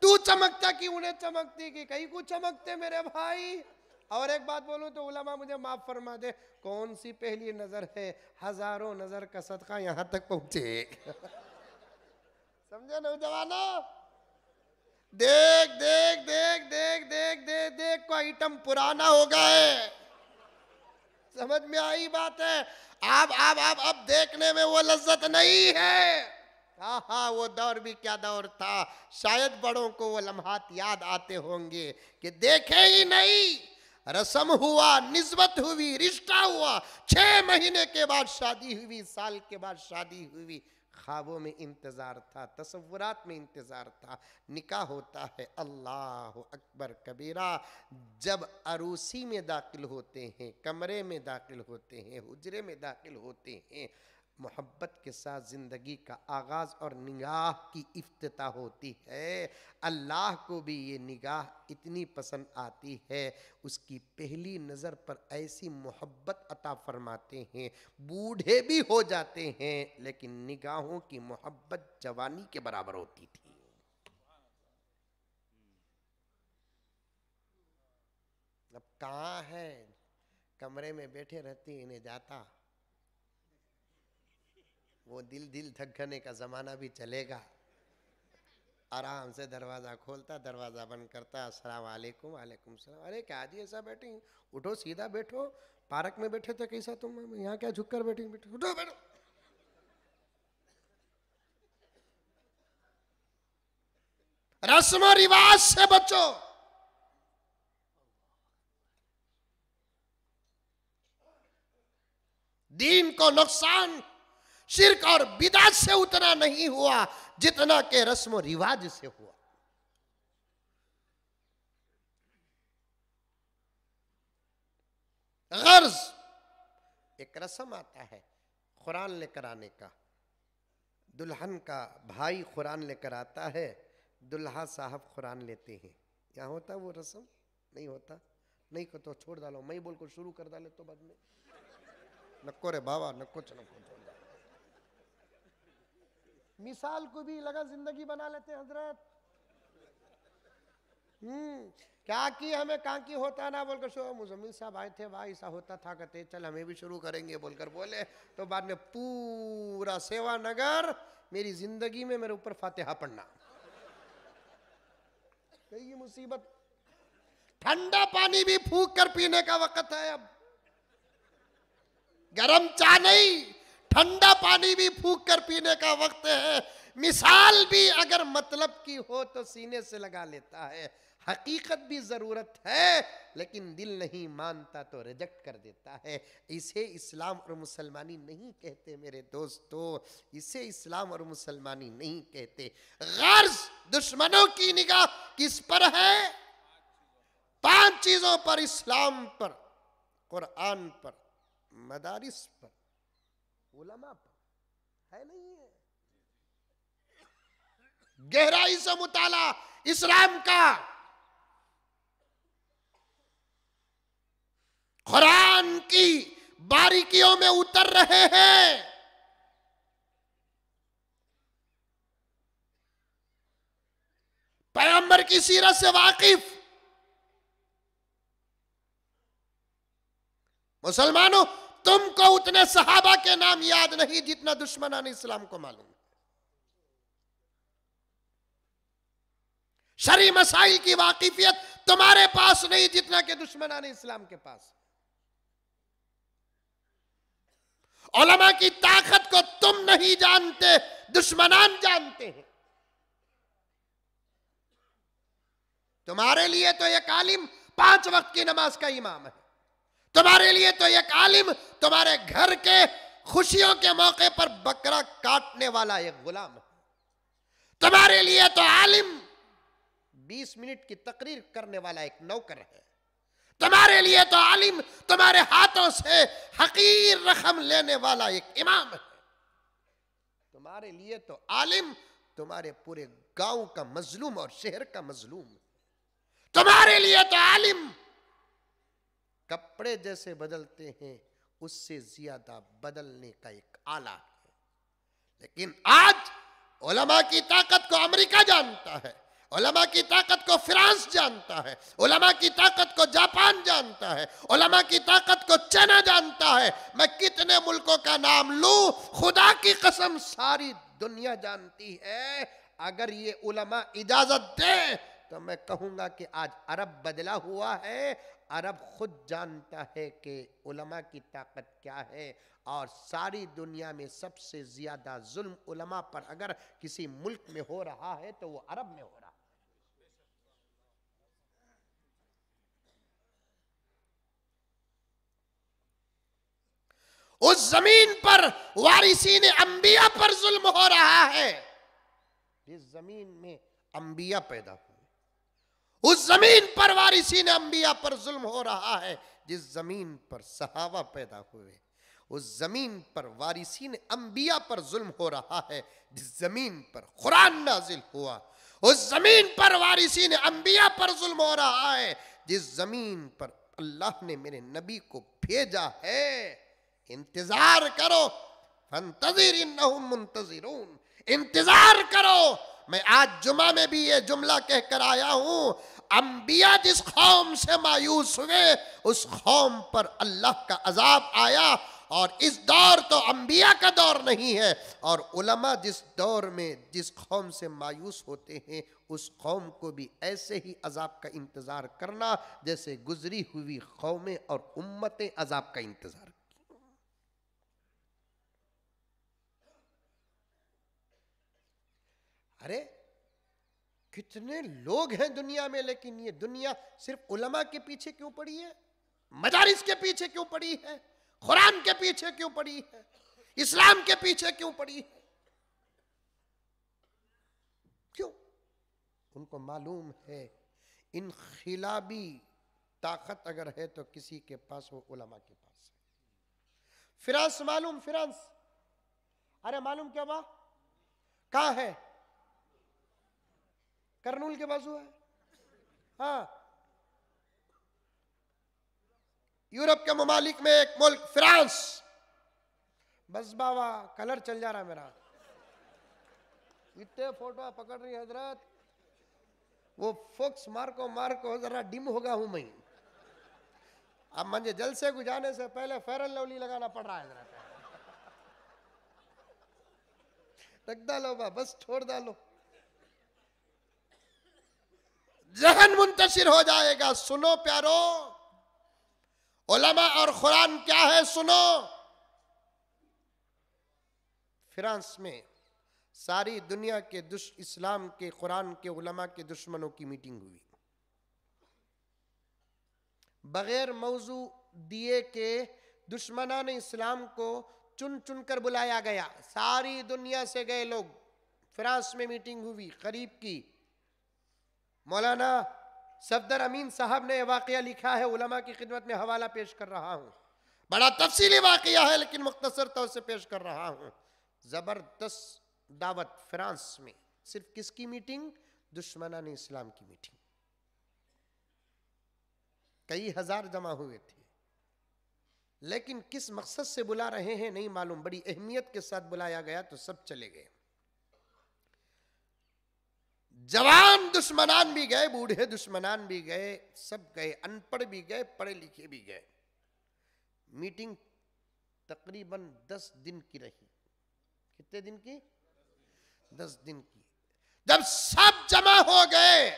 तू चमकता कि उन्हें चमकती कि कहीं कुछ चमकते मेरे भाई और एक बात बोलूं तो उलामा मुझे माफ फरमा दे कौन सी पहली नजर है हजारों नजर का सदका यहां तक पहुंचे समझे नौजवानों देख देख देख देख देख देख देख को आइटम पुराना हो गए समझ में आई बात है अब अब अब अब देखने में वो लज्जत नहीं है हाँ वो दौर भी क्या दौर था शायद बड़ों को वो लम्हात याद आते होंगे कि देखे ही नहीं रसम हुआ निस्बत हुई रिश्ता हुआ छह महीने के बाद शादी हुई साल के बाद शादी हुई ख्वाबों में इंतज़ार था तस्वुरात में इंतज़ार था निकाह होता है अल्लाह अकबर कबीरा जब अरूसी में दाखिल होते हैं कमरे में दाखिल होते हैं हुजरे में दाखिल होते हैं मोहब्बत के साथ ज़िंदगी का आगाज़ और निगाह की अफ्तः होती है अल्लाह को भी ये निगाह इतनी पसंद आती है उसकी पहली नज़र पर ऐसी मोहब्बत अता फरमाते हैं बूढ़े भी हो जाते हैं लेकिन निगाहों की मोहब्बत जवानी के बराबर होती थी अब कहाँ है कमरे में बैठे रहती इन्हें जाता वो दिल दिल धड़कने का ज़माना भी चलेगा आराम से दरवाज़ा खोलता दरवाज़ा बंद करता अस्सलाम वालेकुम वालेकुम सलाम अरे क्या जी ऐसा बैठी उठो सीधा बैठो पार्क में बैठे थे कैसा तुम यहाँ क्या झुक कर बैठी बैठो उठो बैठो रस्म रिवाज से बचो दीन को नुकसान शिरक और बिदात से उतना नहीं हुआ जितना के रस्म रिवाज से हुआ गर्ज एक रस्म आता है कुरान लेकर आने का दुल्हन का भाई कुरान लेकर आता है दुल्हा साहब कुरान लेते हैं क्या होता वो रस्म नहीं होता नहीं को तो छोड़ डालो मैं बोल को शुरू कर डाले तो बाद में नक्को रे बाबा नक्को चलो मिसाल को भी लगा जिंदगी बना लेते हजरत हम्म क्या की हमें कांकी होता ना बोलकर शो मुजम्मिल साहब आए थे भाई ऐसा होता था कहते चल हमें भी शुरू करेंगे बोलकर बोले तो बाद में पूरा सेवा नगर मेरी जिंदगी में मेरे ऊपर फातिहा पढ़ना ये मुसीबत ठंडा पानी भी फूक कर पीने का वक्त है अब गरम चाय नहीं ठंडा पानी भी फूक कर पीने का वक्त है मिसाल भी अगर मतलब की हो तो सीने से लगा लेता है हकीकत भी ज़रूरत है लेकिन दिल नहीं मानता तो रिजेक्ट कर देता है इसे इस्लाम और मुसलमानी नहीं कहते मेरे दोस्तों इसे इस्लाम और मुसलमानी नहीं कहते गर्ज दुश्मनों की निगाह किस पर है पांच चीज़ों पर इस्लाम पर कुरान पर मदारिस पर ओलमा है नहीं है गहराई से मुताला इस्लाम का कुरान की बारीकियों में उतर रहे हैं पैगंबर की सीरत से वाकिफ मुसलमानों तुमको उतने सहाबा के नाम याद नहीं जितना आने इस्लाम को मालूम शरी मसाइल की वाकिफियत तुम्हारे पास नहीं जितना के आने इस्लाम के पास ओलमा की ताकत को तुम नहीं जानते दुश्मनान जानते हैं तुम्हारे लिए तो यह कालिम पांच वक्त की नमाज का इमाम है तुम्हारे लिए तो एक आलिम तुम्हारे घर के खुशियों के मौके पर बकरा काटने वाला एक गुलाम है तुम्हारे लिए तो आलिम 20 मिनट की तकरीर करने वाला एक नौकर है तुम्हारे लिए तो आलिम तुम्हारे हाथों से हकीर रकम लेने वाला एक इमाम है तुम्हारे लिए तो आलिम तुम्हारे पूरे गांव का मजलूम और शहर का मजलूम तुम्हारे लिए तो आलिम कपड़े जैसे बदलते हैं उससे ज्यादा बदलने का एक आला है लेकिन आज ओलमा की ताकत को अमेरिका जानता है ओलमा की ताकत को फ्रांस जानता है ओलमा की ताकत को जापान जानता है ओलमा की ताकत को चाइना जानता है मैं कितने मुल्कों का नाम लू खुदा की कसम सारी दुनिया जानती है अगर ये उलमा इजाजत दे तो मैं कहूंगा कि आज अरब बदला हुआ है अरब खुद जानता है कि उलमा की ताकत क्या है और सारी दुनिया में सबसे ज़्यादा जुल्म उलमा पर अगर किसी मुल्क में हो रहा है तो वो अरब में हो रहा है उस जमीन पर वारिसी ने अंबिया पर जुल्म हो रहा है जिस जमीन में अंबिया पैदा हुआ उस जमीन पर वारिसी ने अंबिया पर जुल्म हो रहा है जिस जमीन पर सहावा पैदा हुए उस जमीन पर वारिसी ने अंबिया पर जुल्म हो रहा है जिस जमीन पर कुरान नाजिल हुआ उस जमीन पर वारिसी ने अंबिया पर जुल्म हो रहा है जिस जमीन पर अल्लाह ने मेरे नबी को भेजा है इंतजार करो फंतजीर मुंतजिर इंतजार करो मैं आज जुमा में भी ये जुमला कहकर आया हूं अंबिया जिस कौम से मायूस हुए उस कौम पर अल्लाह का अजाब आया और इस दौर तो अंबिया का दौर नहीं है और उलमा जिस दौर में जिस कौम से मायूस होते हैं उस कौम को भी ऐसे ही अजाब का इंतज़ार करना जैसे गुजरी हुई कौमें और उम्मतें अजाब का इंतज़ार अरे कितने लोग हैं दुनिया में लेकिन ये दुनिया सिर्फ उलमा के पीछे क्यों पड़ी है मदारिस के पीछे क्यों पड़ी है कुरान के पीछे क्यों पड़ी है इस्लाम के पीछे क्यों पड़ी है क्यों उनको मालूम है इन खिलाबी ताकत अगर है तो किसी के पास वो उलमा के पास है फ्रांस मालूम फ्रांस अरे मालूम क्या वाह कहा है करनूल के बाजू है हाँ यूरोप के ममालिक में एक मुल्क फ्रांस बस बाबा कलर चल जा रहा मेरा इतने फोटो पकड़ रही हजरत वो फोक्स मारको मारको जरा डिम होगा हूं मैं अब मुझे जल से गुजाने से पहले फेरल लवली लगाना पड़ रहा है हजरत रख डालो बा बस छोड़ डालो जहन मुंतशिर हो जाएगा सुनो प्यारो ओलमा और कुरान क्या है सुनो फ्रांस में सारी दुनिया के दुश इस्लाम के कुरान के उलमा के दुश्मनों की मीटिंग हुई बगैर मौजू दिए के दुश्मनान इस्लाम को चुन चुन कर बुलाया गया सारी दुनिया से गए लोग फ्रांस में मीटिंग हुई करीब की मौलाना सफदर अमीन साहब ने वाक़ लिखा है उलमा की खिदमत में हवाला पेश कर रहा हूँ बड़ा तफसीली वाक़ है लेकिन मुख्तसर तौर से पेश कर रहा हूँ ज़बरदस्त दावत फ्रांस में सिर्फ किसकी मीटिंग दुश्मनान इस्लाम की मीटिंग कई हज़ार जमा हुए थे लेकिन किस मकसद से बुला रहे हैं नहीं मालूम बड़ी अहमियत के साथ बुलाया गया तो सब चले गए जवान दुश्मनान भी गए बूढ़े दुश्मनान भी गए सब गए अनपढ़ भी गए पढ़े लिखे भी गए मीटिंग तकरीबन दस दिन की रही कितने दिन की दस दिन की जब सब जमा हो गए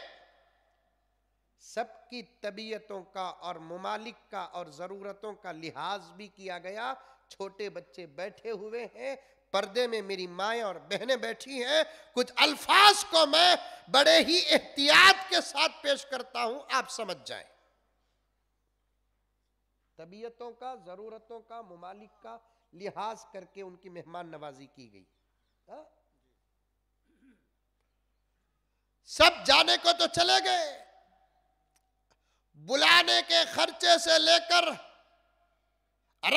सबकी तबीयतों का और ममालिक का और ज़रूरतों का लिहाज भी किया गया छोटे बच्चे बैठे हुए हैं पर्दे में मेरी माए और बहनें बैठी हैं कुछ अल्फाज को मैं बड़े ही एहतियात के साथ पेश करता हूं आप समझ जाएं तबीयतों का ज़रूरतों का मुमालिक का लिहाज करके उनकी मेहमान नवाजी की गई हाँ? सब जाने को तो चले गए बुलाने के खर्चे से लेकर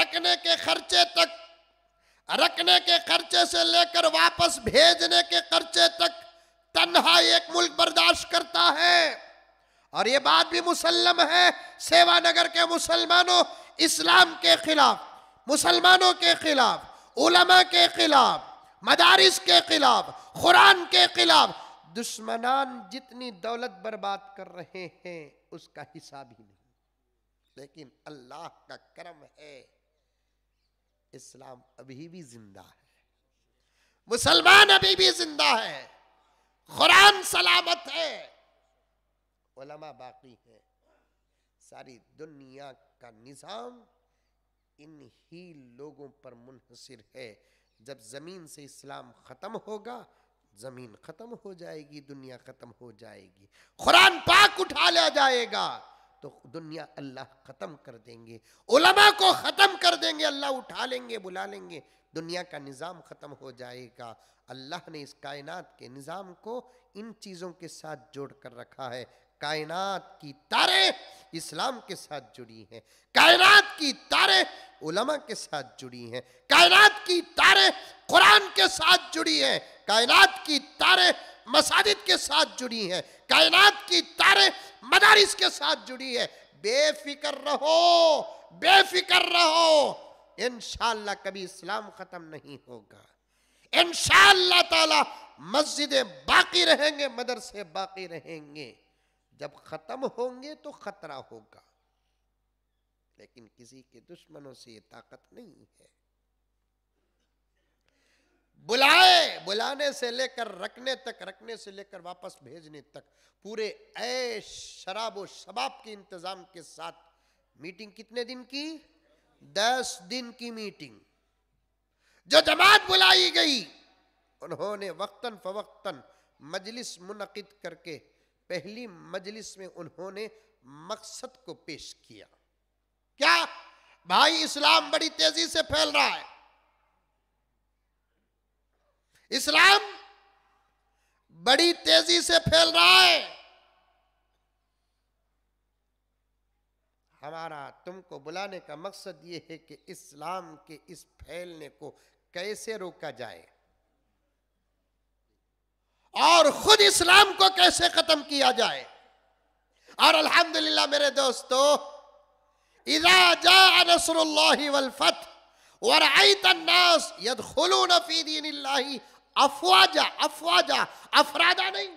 रखने के खर्चे तक रखने के खर्चे से लेकर वापस भेजने के खर्चे तक तन्हा एक मुल्क बर्दाश्त करता है और ये बात भी मुसलम है सेवानगर के मुसलमानों इस्लाम के खिलाफ मुसलमानों के खिलाफ उलमा के खिलाफ मदारिस के खिलाफ कुरान के खिलाफ दुश्मनान जितनी दौलत बर्बाद कर रहे हैं उसका हिसाब ही नहीं लेकिन अल्लाह का क्रम है इस्लाम अभी भी जिंदा है मुसलमान अभी भी जिंदा है कुरान सलामत है उलमा बाकी है सारी दुनिया का निज़ाम ही लोगों पर मुनहसर है जब ज़मीन से इस्लाम ख़त्म होगा ज़मीन ख़त्म हो जाएगी दुनिया ख़त्म हो जाएगी कुरान पाक उठा लिया जाएगा तो दुनिया अल्लाह ख़त्म कर देंगे उलमा को ख़त्म कर देंगे अल्लाह उठा लेंगे बुला लेंगे दुनिया का निज़ाम ख़त्म हो जाएगा अल्लाह ने इस कायनात के निज़ाम को इन चीज़ों के साथ जोड़ कर रखा है कायनात की तारे इस्लाम के साथ जुड़ी हैं कायनात की तारे उलमा के साथ जुड़ी हैं कायनात की तारे कुरान के साथ जुड़ी हैं कायनात की तारे मसाजिद के साथ जुड़ी हैं कायनात की तारे मदारिस के साथ जुड़ी है बेफिक्र रहो बेफिक्र रहो इनशाला कभी इस्लाम खत्म नहीं होगा इनशाला ताला मस्जिदें बाकी रहेंगे मदरसे बाकी रहेंगे जब खत्म होंगे तो खतरा होगा लेकिन किसी के दुश्मनों से ये ताकत नहीं है बुलाए बुलाने से लेकर रखने तक रखने से लेकर वापस भेजने तक पूरे ऐ शराब और शबाब के इंतजाम के साथ मीटिंग कितने दिन की दस दिन की मीटिंग जो जमात बुलाई गई उन्होंने वक्तन फवक्तन मजलिस मुनद करके पहली मजलिस में उन्होंने मकसद को पेश किया क्या भाई इस्लाम बड़ी तेजी से फैल रहा है इस्लाम बड़ी तेजी से फैल रहा है हमारा तुमको बुलाने का मकसद ये है कि इस्लाम के इस फैलने को कैसे रोका जाए और खुद इस्लाम को कैसे खत्म किया जाए और अल्हम्दुलिल्लाह मेरे दोस्तों इजा जा नसरुल्लाहि वल फत यद खुलू नफी في अफवाजा अफवाजा अफरादा नहीं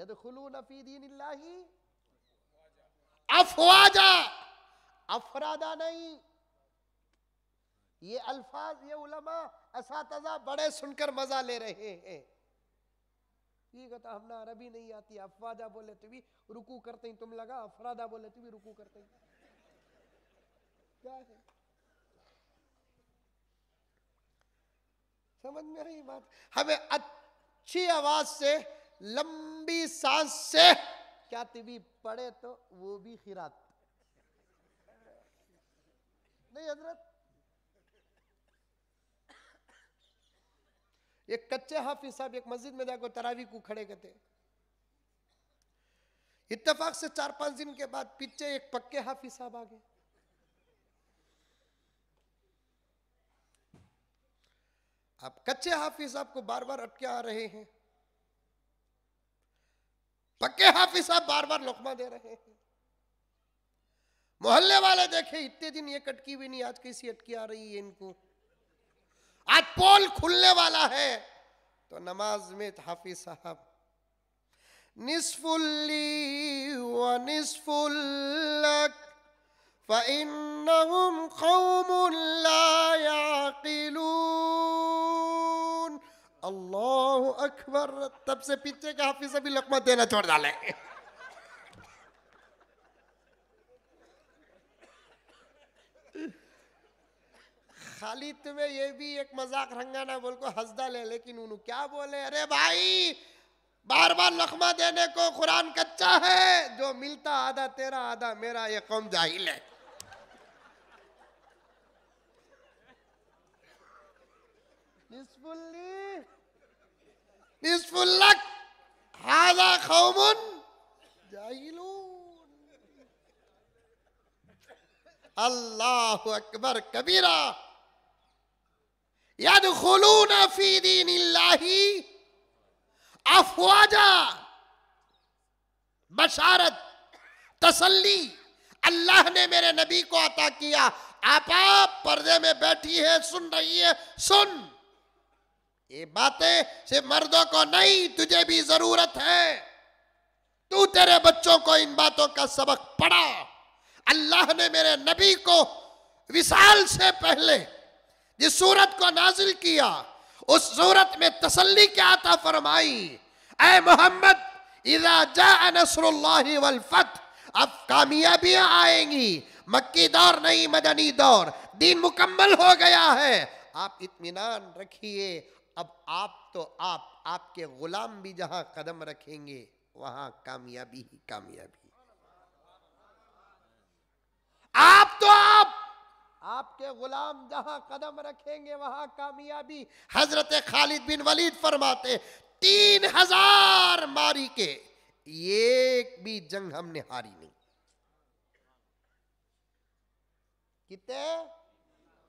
यद खुलू अफवाजा अफरादा नहीं ये अल्फाज ये उलमा इस बड़े सुनकर मजा ले रहे हैं ठीक है हमने अरबी नहीं आती अफवाजा बोले तो भी रुकू करते ही तुम लगा अफरादा बोले तो भी रुकू करते ही क्या है समझ में आई बात हमें अच्छी आवाज से लंबी सांस से क्या तिबी पड़े तो वो भी खिरात नहीं हजरत एक कच्चे हाफिज साहब एक मस्जिद में जाकर तरावी को खड़े करते इतफाक से चार पांच दिन के बाद पीछे एक पक्के हाफिज साहब आ गए आप कच्चे हाफिज आपको बार बार अटके आ रहे हैं पक्के हाफिज आप बार बार लोकमा दे रहे हैं मोहल्ले वाले देखे इतने दिन ये कटकी भी नहीं आज कैसी अटकी आ रही है इनको आज पोल खुलने वाला है तो नमाज में तो हाफिज साहब निस्फुल्ली व निस्फुल्लक فإنهم قوم لا يعقلون अल्लाह अकबर तब से पीछे का हाफिज अभी लकमा देना छोड़ डाले खाली तुम्हें ये भी एक मजाक रंगाना बोल को हंसदा ले लेकिन उन्होंने क्या बोले अरे भाई बार बार लखमा देने को कुरान कच्चा है जो मिलता आधा तेरा आधा मेरा ये कौम जाहिल है nisfulli nisfullak haza qaumun jahilun अल्लाह अकबर कबीरा यद खलून फी दीन अफवाजा बशारत तसल्ली अल्लाह ने मेरे नबी को अता किया आपा पर्दे में बैठी है सुन रही है सुन ये बातें सिर्फ मर्दों को नहीं तुझे भी जरूरत है तू तेरे बच्चों को इन बातों का सबक पढ़ा अल्लाह ने मेरे नबी को विशाल से पहले जिस सूरत को नाजिल किया उस सूरत में तसल्ली क्या था फरमाई ए मोहम्मद जा वल फत अब कामयाबियां आएंगी मक्की दौर नहीं मदनी दौर दिन मुकम्मल हो गया है आप इतमान रखिए अब आप तो आप आपके गुलाम भी जहां कदम रखेंगे वहां कामयाबी ही कामयाबी आप तो आप आपके गुलाम जहां कदम रखेंगे वहां कामयाबी हजरत खालिद बिन वलीद फरमाते तीन हजार मारी के एक भी जंग हमने हारी नहीं कितने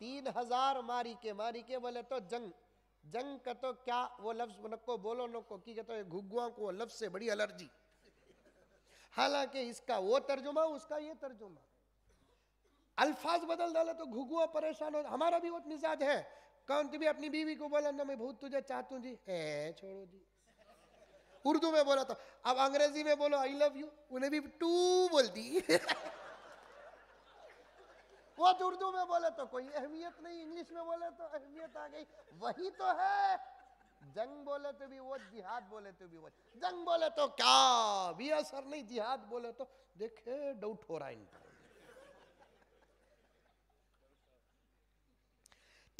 तीन हजार मारी के मारी के बोले तो जंग जंग का तो क्या वो लफ्ज़ मनको बोलो नो को की कहते तो घुगुआ को लफ्ज़ से बड़ी एलर्जी हालांकि इसका वो तर्जुमा उसका ये तर्जुमा अल्फाज बदल डाले तो घुगुआ परेशान हो हमारा भी वो मिजाज है कौन तुम्हें अपनी बीवी को बोला ना मैं भूत तुझे चाहती हूँ जी ए छोड़ो जी उर्दू में बोला तो अब अंग्रेजी में बोलो आई लव यू उन्हें भी टू बोल दी वो उर्दू में बोले तो कोई अहमियत नहीं इंग्लिश में बोले तो अहमियत आ गई वही तो है जंग बोले तो भी वो जिहाद बोले तो भी वो जंग बोले तो क्या भी असर नहीं जिहाद बोले तो देखे डाउट हो रहा है इनका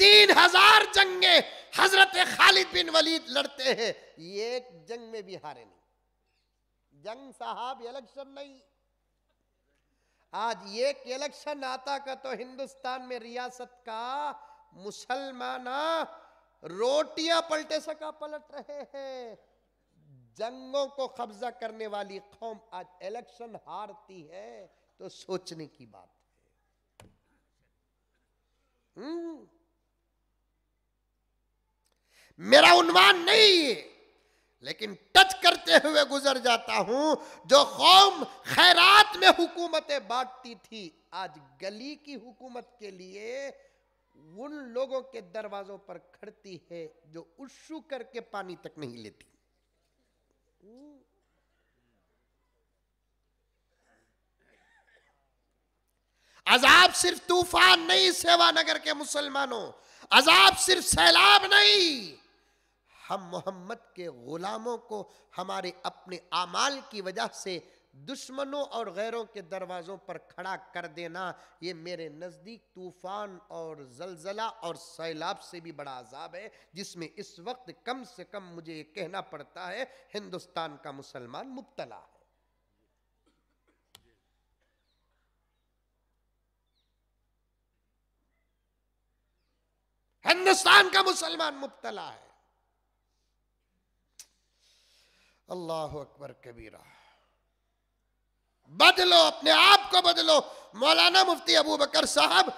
तीन हजार जंगे हजरत खालिद बिन वलीद लड़ते हैं एक जंग में भी हारे नहीं जंग साहब इलेक्शन नहीं आज एक इलेक्शन आता का तो हिंदुस्तान में रियासत का मुसलमाना रोटियां पलटे सका पलट रहे हैं जंगों को कब्जा करने वाली कौम आज इलेक्शन हारती है तो सोचने की बात है हम्म। मेरा उन्वान नहीं है लेकिन टच करते हुए गुजर जाता हूं जो कौम खैरात में हुकूमतें बांटती थी आज गली की हुकूमत के लिए उन लोगों के दरवाजों पर खड़ती है जो उशू करके पानी तक नहीं लेती अजाब सिर्फ तूफान नहीं सेवानगर के मुसलमानों अजाब सिर्फ सैलाब नहीं हम मोहम्मद के ग़ुलामों को हमारे अपने आमाल की वजह से दुश्मनों और गैरों के दरवाज़ों पर खड़ा कर देना ये मेरे नज़दीक तूफ़ान और जलजला और सैलाब से भी बड़ा अजाब है जिसमें इस वक्त कम से कम मुझे ये कहना पड़ता है हिंदुस्तान का मुसलमान मुबतला है हिंदुस्तान का मुसलमान मुबतला है अल्लाह अकबर कबीरा बदलो अपने आप को बदलो मौलाना मुफ्ती अबू बकर साहब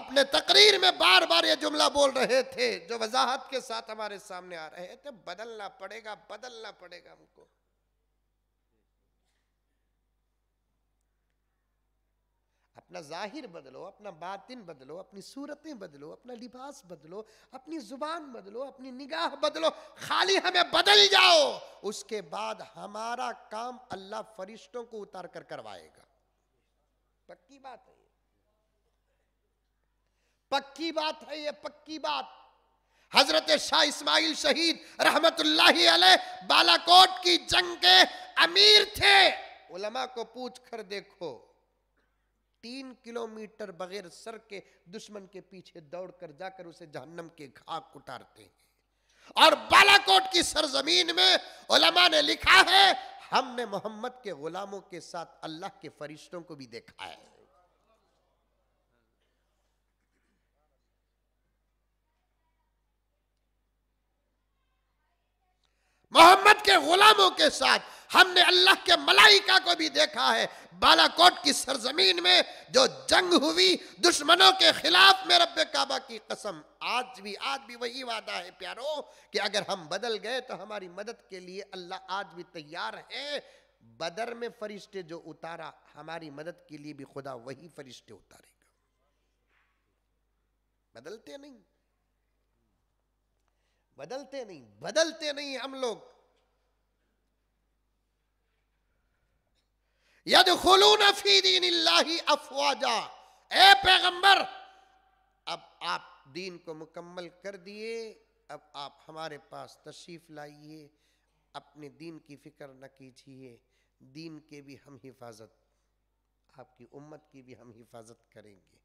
अपने तकरीर में बार बार ये जुमला बोल रहे थे जो वजाहत के साथ हमारे सामने आ रहे थे बदलना पड़ेगा बदलना पड़ेगा हमको अपना जाहिर बदलो अपना बातिन बदलो अपनी सूरतें बदलो अपना लिबास बदलो अपनी ज़ुबान बदलो अपनी निगाह बदलो खाली हमें बदल जाओ उसके बाद हमारा काम अल्लाह फरिश्तों को उतार कर करवाएगा पक्की बात है पक्की बात है ये पक्की बात हजरत शाह इस्माइल शहीद रहमत अलैह बालाकोट की जंग के अमीर थे उलमा को पूछ कर देखो तीन किलोमीटर बगैर सर के दुश्मन के पीछे दौड़ कर जाकर उसे जहन्नम के खाक उतारते हैं और बालाकोट की सरजमीन में ओलमा ने लिखा है हमने मोहम्मद के गुलामों के साथ अल्लाह के फरिश्तों को भी देखा है मोहम्मद के गुलामों के साथ हमने अल्लाह के मलाइका को भी देखा है बालाकोट की सरजमीन में जो जंग हुई दुश्मनों के खिलाफ में रब काबा की कसम आज भी आज भी वही वादा है प्यारो कि अगर हम बदल गए तो हमारी मदद के लिए अल्लाह आज भी तैयार है बदर में फरिश्ते जो उतारा हमारी मदद के लिए भी खुदा वही फरिश्ते उतारेगा बदलते नहीं बदलते नहीं बदलते नहीं हम लोग पैगंबर अब आप दीन को मुकम्मल कर दिए अब आप हमारे पास तशरीफ़ लाइए अपने दीन की फ़िक्र न कीजिए दीन के भी हम हिफाजत आपकी उम्मत की भी हम हिफाजत करेंगे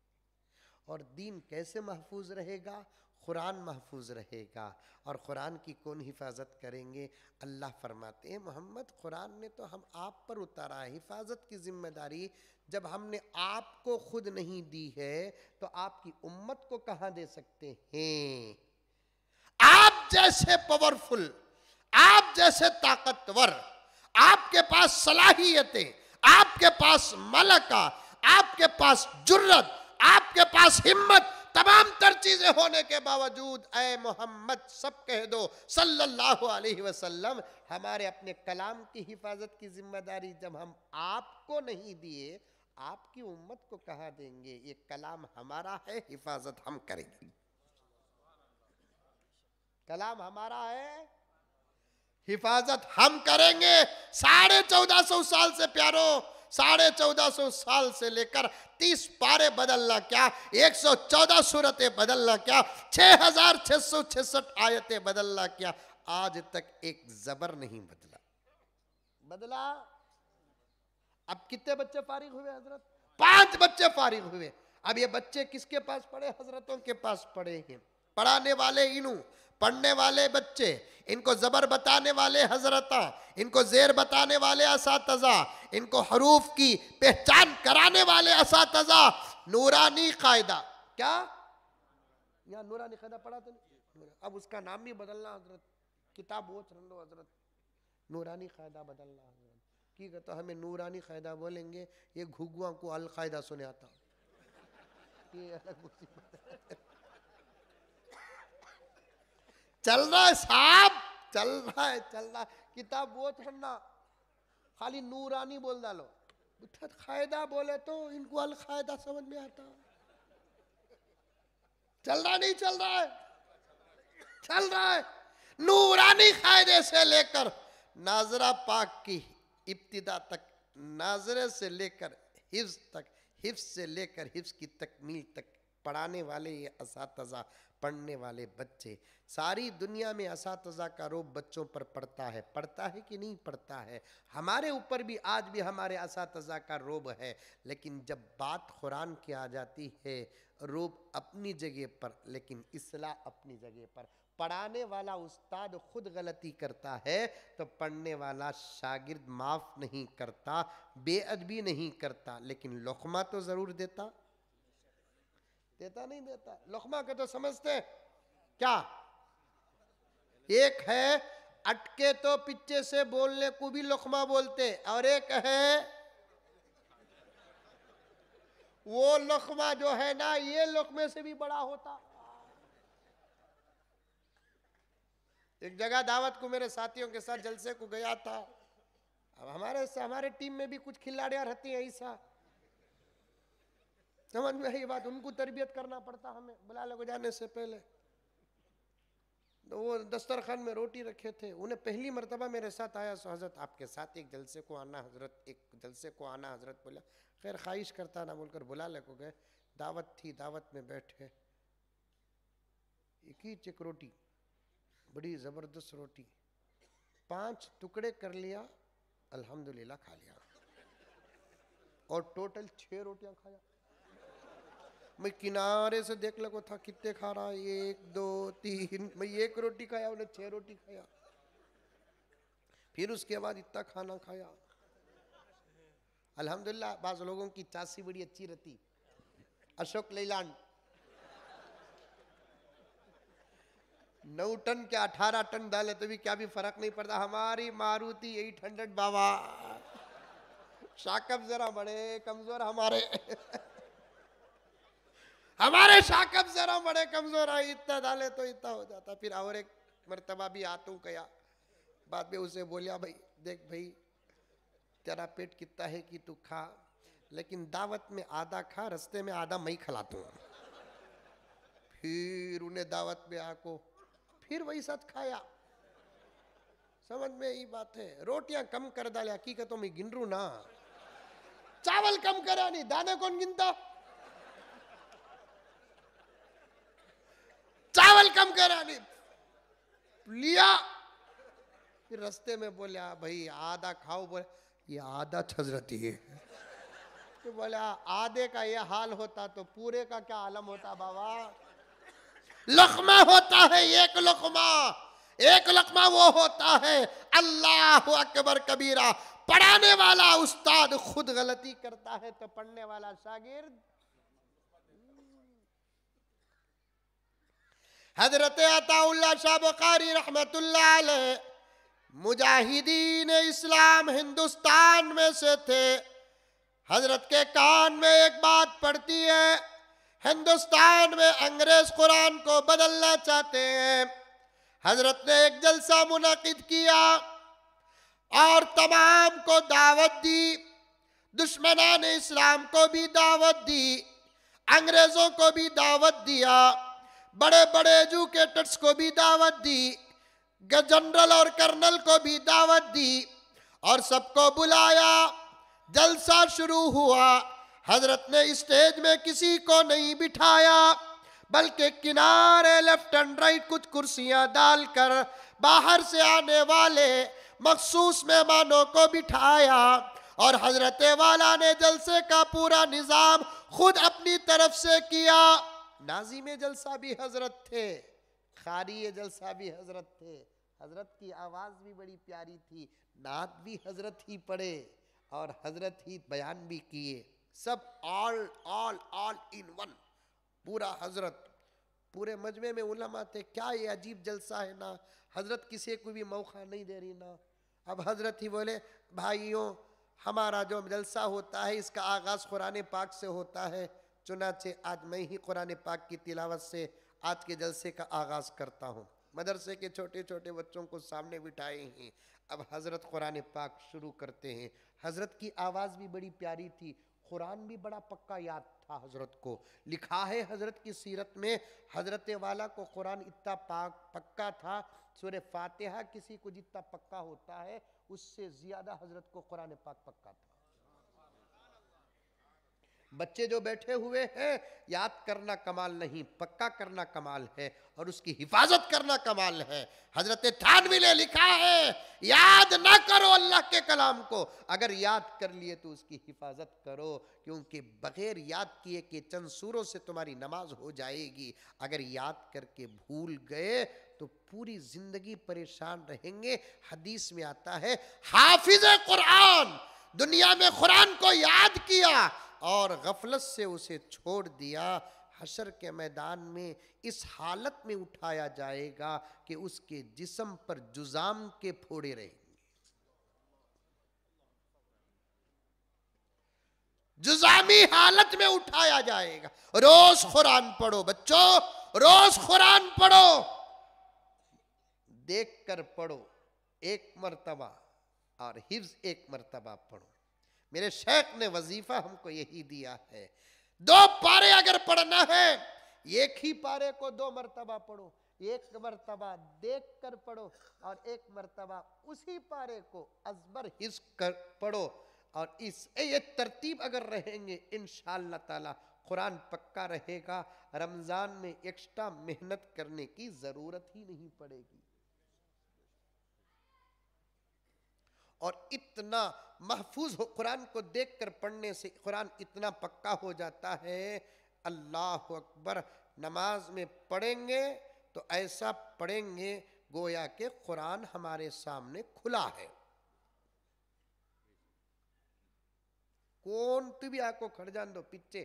और दीन कैसे महफूज रहेगा कुरान महफूज रहेगा और कुरान की कौन हिफाजत करेंगे अल्लाह फरमाते हैं मोहम्मद कुरान ने तो हम आप पर उतारा हिफाजत की जिम्मेदारी जब हमने आपको खुद नहीं दी है तो आपकी उम्मत को कहाँ दे सकते हैं आप जैसे पावरफुल आप जैसे ताकतवर आपके पास सलाहियतें आपके पास मलका आपके पास जुर्रत आपके पास हिम्मत तमाम तर चीजें होने के बावजूद ए मोहम्मद सब कह दो सल्लल्लाहु अलैहि वसल्लम हमारे अपने कलाम की हिफाजत की जिम्मेदारी जब हम आपको नहीं दिए आपकी उम्मत को कहा देंगे ये कलाम हमारा है हिफाजत हम करेंगे कलाम हमारा है हिफाजत हम करेंगे साढ़े चौदह सौ साल से प्यारों साढ़े चौदह सौ साल से लेकर तीस पारे बदलना क्या एक सौ चौदह सूरतें बदलना क्या छह हजार छह सौ छसठ आयतें बदलना क्या आज तक एक जबर नहीं बदला बदला अब कितने बच्चे फारिग हुए हजरत पांच बच्चे फारिग हुए अब ये बच्चे किसके पास पढ़े हजरतों के पास पढ़े हैं पढ़ाने वाले इनू पढ़ने वाले बच्चे इनको ज़बर बताने वाले हजरता इनको जेर बताने वाले असातजा इनको हरूफ की पहचान कराने वाले असातजा नूरानी कायदा क्या यहाँ नूरानी कायदा पढ़ा था अब उसका नाम भी बदलना हजरत किताब बहुत रंगो हजरत नूरानी कायदा बदलना हजरत की कहता हमें नूरानी कायदा बोलेंगे ये घुगुआ को अलकायदा सुने आता ये अलग मुसीबत चल रहा है साहब चल रहा है चल रहा है किताब वो छना खाली नूरानी बोल डालो खायदा बोले तो इनको अलकायदा समझ में आता चल रहा नहीं चल रहा है चल रहा है नूरानी खायदे से लेकर नाजरा पाक की इब्तदा तक नाजरे से लेकर हिफ्स तक हिफ्स से लेकर हिफ्स की तकमील तक पढ़ाने वाले ये इस पढ़ने वाले बच्चे सारी दुनिया में इस का रोब बच्चों पर पड़ता है पड़ता है कि नहीं पड़ता है हमारे ऊपर भी आज भी हमारे इसातजा का रोब है लेकिन जब बात कुरान की आ जाती है रोब अपनी जगह पर लेकिन इसलाह अपनी जगह पर पढ़ाने वाला उस्ताद खुद गलती करता है तो पढ़ने वाला शागिर्द माफ़ नहीं करता बेअदबी नहीं करता लेकिन लकमा तो ज़रूर देता देता नहीं देता लुकमा के तो समझते हैं क्या एक है अटके तो पिच्चे से बोलने को भी लुकमा बोलते और एक है वो लुकमा जो है ना ये लुकमे से भी बड़ा होता एक जगह दावत को मेरे साथियों के साथ जलसे को गया था अब हमारे हमारे टीम में भी कुछ खिलाड़ियां रहती हैं ऐसा समझ में ये बात उनको तरबियत करना पड़ता हमें बुला लगो जाने से पहले तो वो दस्तरखान में रोटी रखे थे उन्हें पहली मरतबा मेरे साथ आया सो तो हज़रत आपके साथ एक जलसे को आना हज़रत एक जलसे को आना हज़रत बोला खैर ख्वाहिश करता ना बोलकर बुला लग गए दावत थी दावत में बैठे एक ही चिक रोटी बड़ी ज़बरदस्त रोटी पांच टुकड़े कर लिया अल्हम्दुलिल्लाह खा लिया और टोटल छः रोटियां खाया मैं किनारे से देख लगो था कितने खा रहा है एक दो तीन मैं एक रोटी खाया उन्हें छह रोटी खाया फिर उसके बाद इतना खाना खाया अल्हम्दुलिल्लाह बाज लोगों की चासी बड़ी अच्छी रहती अशोक लेलान नौ टन क्या अठारह टन डाले तो भी क्या भी फर्क नहीं पड़ता हमारी मारुति एट हंड्रेड बाबा शाकब जरा बड़े कमजोर हमारे हमारे शाकब जरा बड़े कमजोर आए इतना डाले तो इतना हो जाता फिर और एक मरतबा भी आतू कया बाद में उसे बोलिया भाई देख भाई तेरा पेट कितना है कि तू खा लेकिन दावत में आधा खा रस्ते में आधा मैं खिला तू फिर उन्हें दावत में आको फिर वही सच खाया समझ में यही बात है रोटियां कम कर डाले हकीकतों में रू ना चावल कम करा नहीं दाने कौन गिनता कम नहीं लिया फिर रस्ते में बोला हाँ भाई आधा खाओ बोले ये आधा छजरती है तो बोला हाँ, आधे का ये हाल होता तो पूरे का क्या आलम होता बाबा लखमा होता है एक लखमा एक लखमा वो होता है अल्लाह अकबर कबीरा पढ़ाने वाला उस्ताद खुद गलती करता है तो पढ़ने वाला शागिर्द हजरत अताउल्ला शाह बकारी रहमत मुजाहिदीन इस्लाम हिंदुस्तान में से थे हजरत के कान में एक बात पड़ती है हिंदुस्तान में अंग्रेज कुरान को बदलना चाहते हैं हजरत ने एक जलसा मुनद किया और तमाम को दावत दी ने इस्लाम को भी दावत दी अंग्रेजों को भी दावत दिया बड़े बड़े एजुकेटर्स को भी दावत दी जनरल और कर्नल को भी दावत दी और सबको बुलाया जलसा शुरू हुआ हजरत ने स्टेज में किसी को नहीं बिठाया बल्कि किनारे लेफ्ट एंड राइट कुछ कुर्सियां डालकर बाहर से आने वाले मखसूस मेहमानों को बिठाया और हजरत वाला ने जलसे का पूरा निज़ाम खुद अपनी तरफ से किया नाजिम जलसा भी हजरत थे खारी जलसा भी हजरत थे हजरत की आवाज़ भी बड़ी प्यारी थी नात भी हजरत ही पढ़े और हजरत ही बयान भी किए सब all all all in one पूरा हजरत पूरे मजमे में उलमा थे क्या ये अजीब जलसा है ना हजरत किसी को भी मौका नहीं दे रही ना अब हजरत ही बोले भाइयों हमारा जो जलसा होता है इसका आगाज़ कुरान पाक से होता है चुनाचे आज मैं ही कुरान पाक की तिलावत से आज के जलसे का आगाज़ करता हूँ मदरसे के छोटे छोटे बच्चों को सामने बिठाए हैं अब हज़रत कुरान पाक शुरू करते हैं हज़रत की आवाज़ भी बड़ी प्यारी थी कुरान भी बड़ा पक्का याद था हज़रत को लिखा है हज़रत की सीरत में हज़रत वाला को कुरान इतना पाक पक्का था सुर फातहा किसी को जितना पक्का होता है उससे ज़्यादा हज़रत को कुरान पाक पक्का था बच्चे जो बैठे हुए हैं याद करना कमाल नहीं पक्का करना कमाल है और उसकी हिफाजत करना कमाल है हजरत थानवी ने लिखा है याद ना करो अल्लाह के कलाम को अगर याद कर लिए तो उसकी हिफाजत करो क्योंकि बगैर याद किए कि चंद सूरों से तुम्हारी नमाज हो जाएगी अगर याद करके भूल गए तो पूरी जिंदगी परेशान रहेंगे हदीस में आता है हाफिज कुरान दुनिया में कुरान को याद किया और गफलत से उसे छोड़ दिया हशर के मैदान में इस हालत में उठाया जाएगा कि उसके जिसम पर जुजाम के फोड़े रहेंगे जुजामी हालत में उठाया जाएगा रोज कुरान पढ़ो बच्चों रोज कुरान पढ़ो देख कर पढ़ो एक मरतबा और हिफ्ज एक मरतबा पढ़ो मेरे शेख ने वजीफा हमको यही दिया है दो पारे अगर पढ़ना है एक ही पारे को दो मरतबा पढ़ो एक मरतबा देख कर पढ़ो और एक मरतबा उसी पारे को अजबर हिस कर पढ़ो और इस ये तरतीब अगर रहेंगे इन ताला कुरान पक्का रहेगा रमज़ान में एक्स्ट्रा मेहनत करने की ज़रूरत ही नहीं पड़ेगी और इतना महफूज हो कुरान को देख कर पढ़ने से कुरान इतना पक्का हो जाता है अल्लाह अकबर नमाज में पढ़ेंगे तो ऐसा पढ़ेंगे गोया के कुरान हमारे सामने खुला है कौन तू भी आको खड़ जान दो पीछे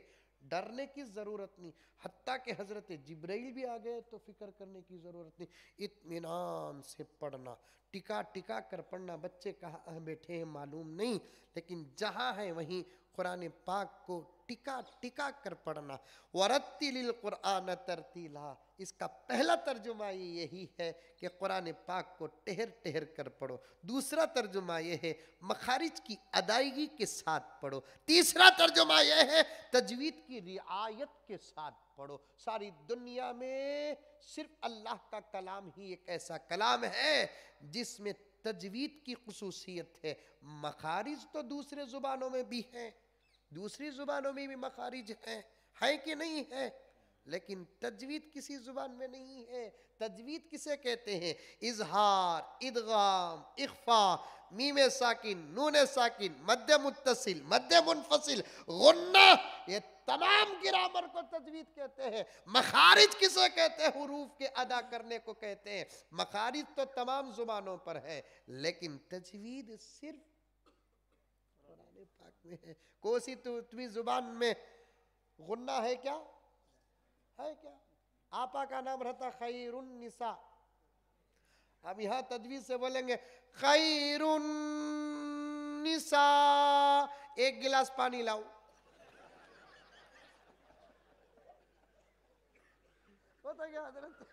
डरने की ज़रूरत नहीं हती के हज़रत जिब्रैल भी आ गए तो फ़िक्र करने की ज़रूरत नहीं इतमान से पढ़ना टिका टिका कर पढ़ना बच्चे कहाँ बैठे हैं मालूम नहीं लेकिन जहाँ हैं वहीं कुरान पाक को टिका टिका कर पढ़ना वरतिल कुरान तरतीला इसका पहला तर्जुमा ये यही है कि कुरान पाक को टहर टहर कर पढ़ो दूसरा तर्जुमा यह है मखारिज की अदायगी के साथ पढ़ो तीसरा तर्जुमा यह है तजवीद की रियायत के साथ पढ़ो सारी दुनिया में सिर्फ अल्लाह का कलाम ही एक ऐसा कलाम है जिसमें तजवीद की खसूसियत है मखारिज तो दूसरे ज़ुबानों में भी है दूसरी ज़ुबानों में भी मखारिज हैं है कि नहीं है लेकिन तजवीद किसी ज़ुबान में नहीं है तजवीद किसे कहते हैं इजहार इदगाम इखफा मीम साकिन नून साकिन मध्य मुतसिल मध्य मुनफसिल गुन्ना ये तमाम ग्रामर को तजवीद कहते हैं मखारिज किसे कहते हैं हरूफ के अदा करने को कहते हैं मखारिज तो तमाम ज़ुबानों पर है लेकिन तजवीद सिर्फ सकते हैं कोसी तुम्हें जुबान में गुन्ना है क्या है क्या आपा का नाम रहता खैरुन्निसा हम यहां तजवीज से बोलेंगे खैरुन्निसा एक गिलास पानी लाओ होता क्या हजरत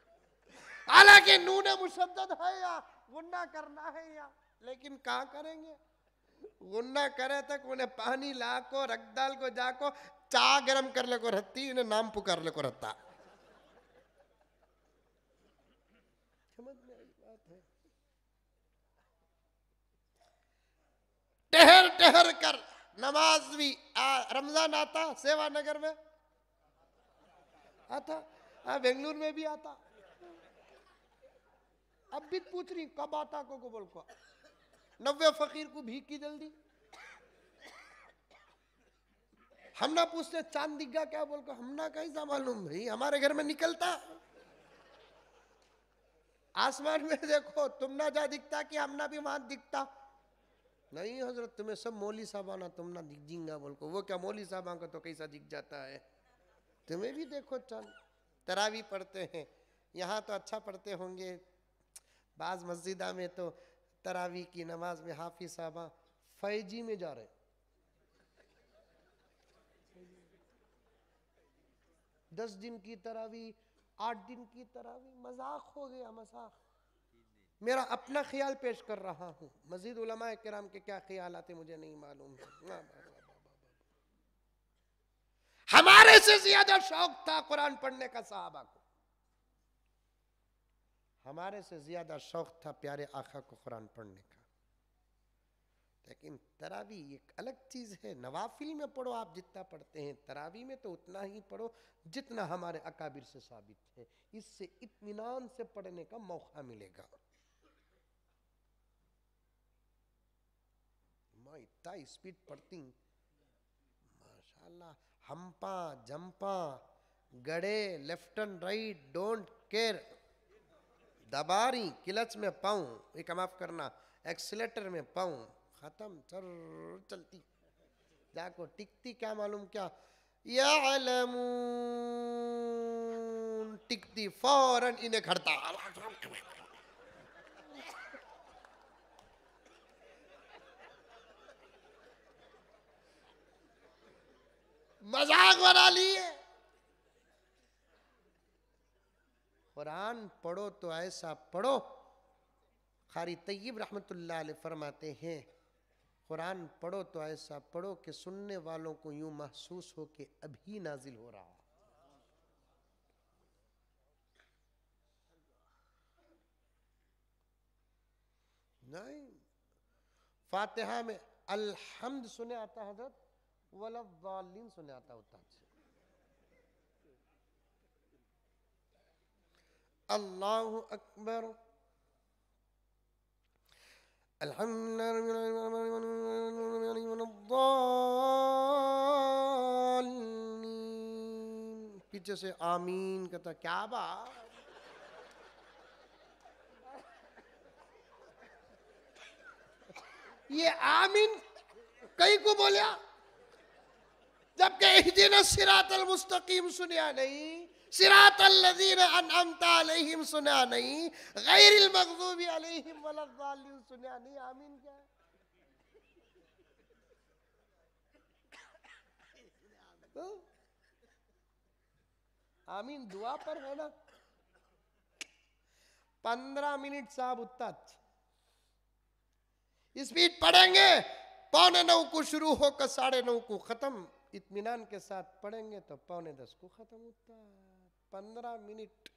हालांकि नूने मुशद्दत है या गुन्ना करना है या लेकिन कहा करेंगे गुन्ना करे तक तो उन्हें पानी ला को रख को जा को चा गरम कर ले को रहती इन्हें नाम पुकार ले को रहता टहर टहर कर नमाज भी रमजान आता सेवा नगर में आता हाँ बेंगलुरु में भी आता अब भी पूछ रही कब आता को, को बोल को नवे फकीर को भीख की जल्दी हम ना पूछते चांद दिग्गा क्या बोल को हम ना कैसा मालूम भाई हमारे घर में निकलता आसमान में देखो तुम ना जा दिखता कि हम ना भी वहां दिखता नहीं हजरत तुम्हें सब मौली साहब आना तुम ना दिख जिंगा बोल को वो क्या मौली साहब आंका तो कैसा दिख जाता है तुम्हें भी देखो चल तरावी पढ़ते हैं यहाँ तो अच्छा पढ़ते होंगे बाज मस्जिदा में तो तरावी की नमाज में हाफिज साहबा फैजी में जा रहे दस दिन की तरावी आठ दिन की तरावी मजाक हो गया मजाक मेरा अपना ख्याल पेश कर रहा हूँ मजीद उलमा कराम के क्या ख्याल आते मुझे नहीं मालूम हमारे से ज्यादा शौक था कुरान पढ़ने का साहबा को हमारे से ज़्यादा शौक़ था प्यारे आखा को कुरान पढ़ने का लेकिन तरावी एक अलग चीज़ है नवाफिल में पढ़ो आप जितना पढ़ते हैं तरावी में तो उतना ही पढ़ो जितना हमारे अकाबिर से साबित है इससे इतमान से पढ़ने का मौका मिलेगा माँ इतना स्पीड पढ़ती माशाल्लाह हम्पा जम्पा गड़े left and right don't care दबा रही क्लच में पाऊँ ये माफ करना एक्सीटर में पाऊँ ख़त्म सर चलती जाको टिकती क्या मालूम क्या यालमून टिकती फौरन इन्हें खड़ता मजाक बना लिए कुरान पढ़ो तो ऐसा पढ़ो खारी तय्यब रहमतुल्लाह फरमाते हैं कुरान पढ़ो तो ऐसा पढ़ो कि सुनने वालों को यूं महसूस हो कि अभी नाजिल हो रहा नहीं फातिहा में अल्हम्द सुने आता हजरत वलवालीन सुने आता होता अल्लाह अकबर पीछे से आमीन कहता क्या बात ये आमीन कई को बोलिया जबकि सिरातल मुस्तकीम सुनिया नहीं हाँ? आमीन दुआ पर है ना पंद्रह मिनट साहब उत्तच स्पीड पढ़ेंगे पौने नौ को शुरू होकर साढ़े नौ को खत्म इतमान के साथ पढ़ेंगे तो पौने दस को खत्म होता है पंद्रह मिनट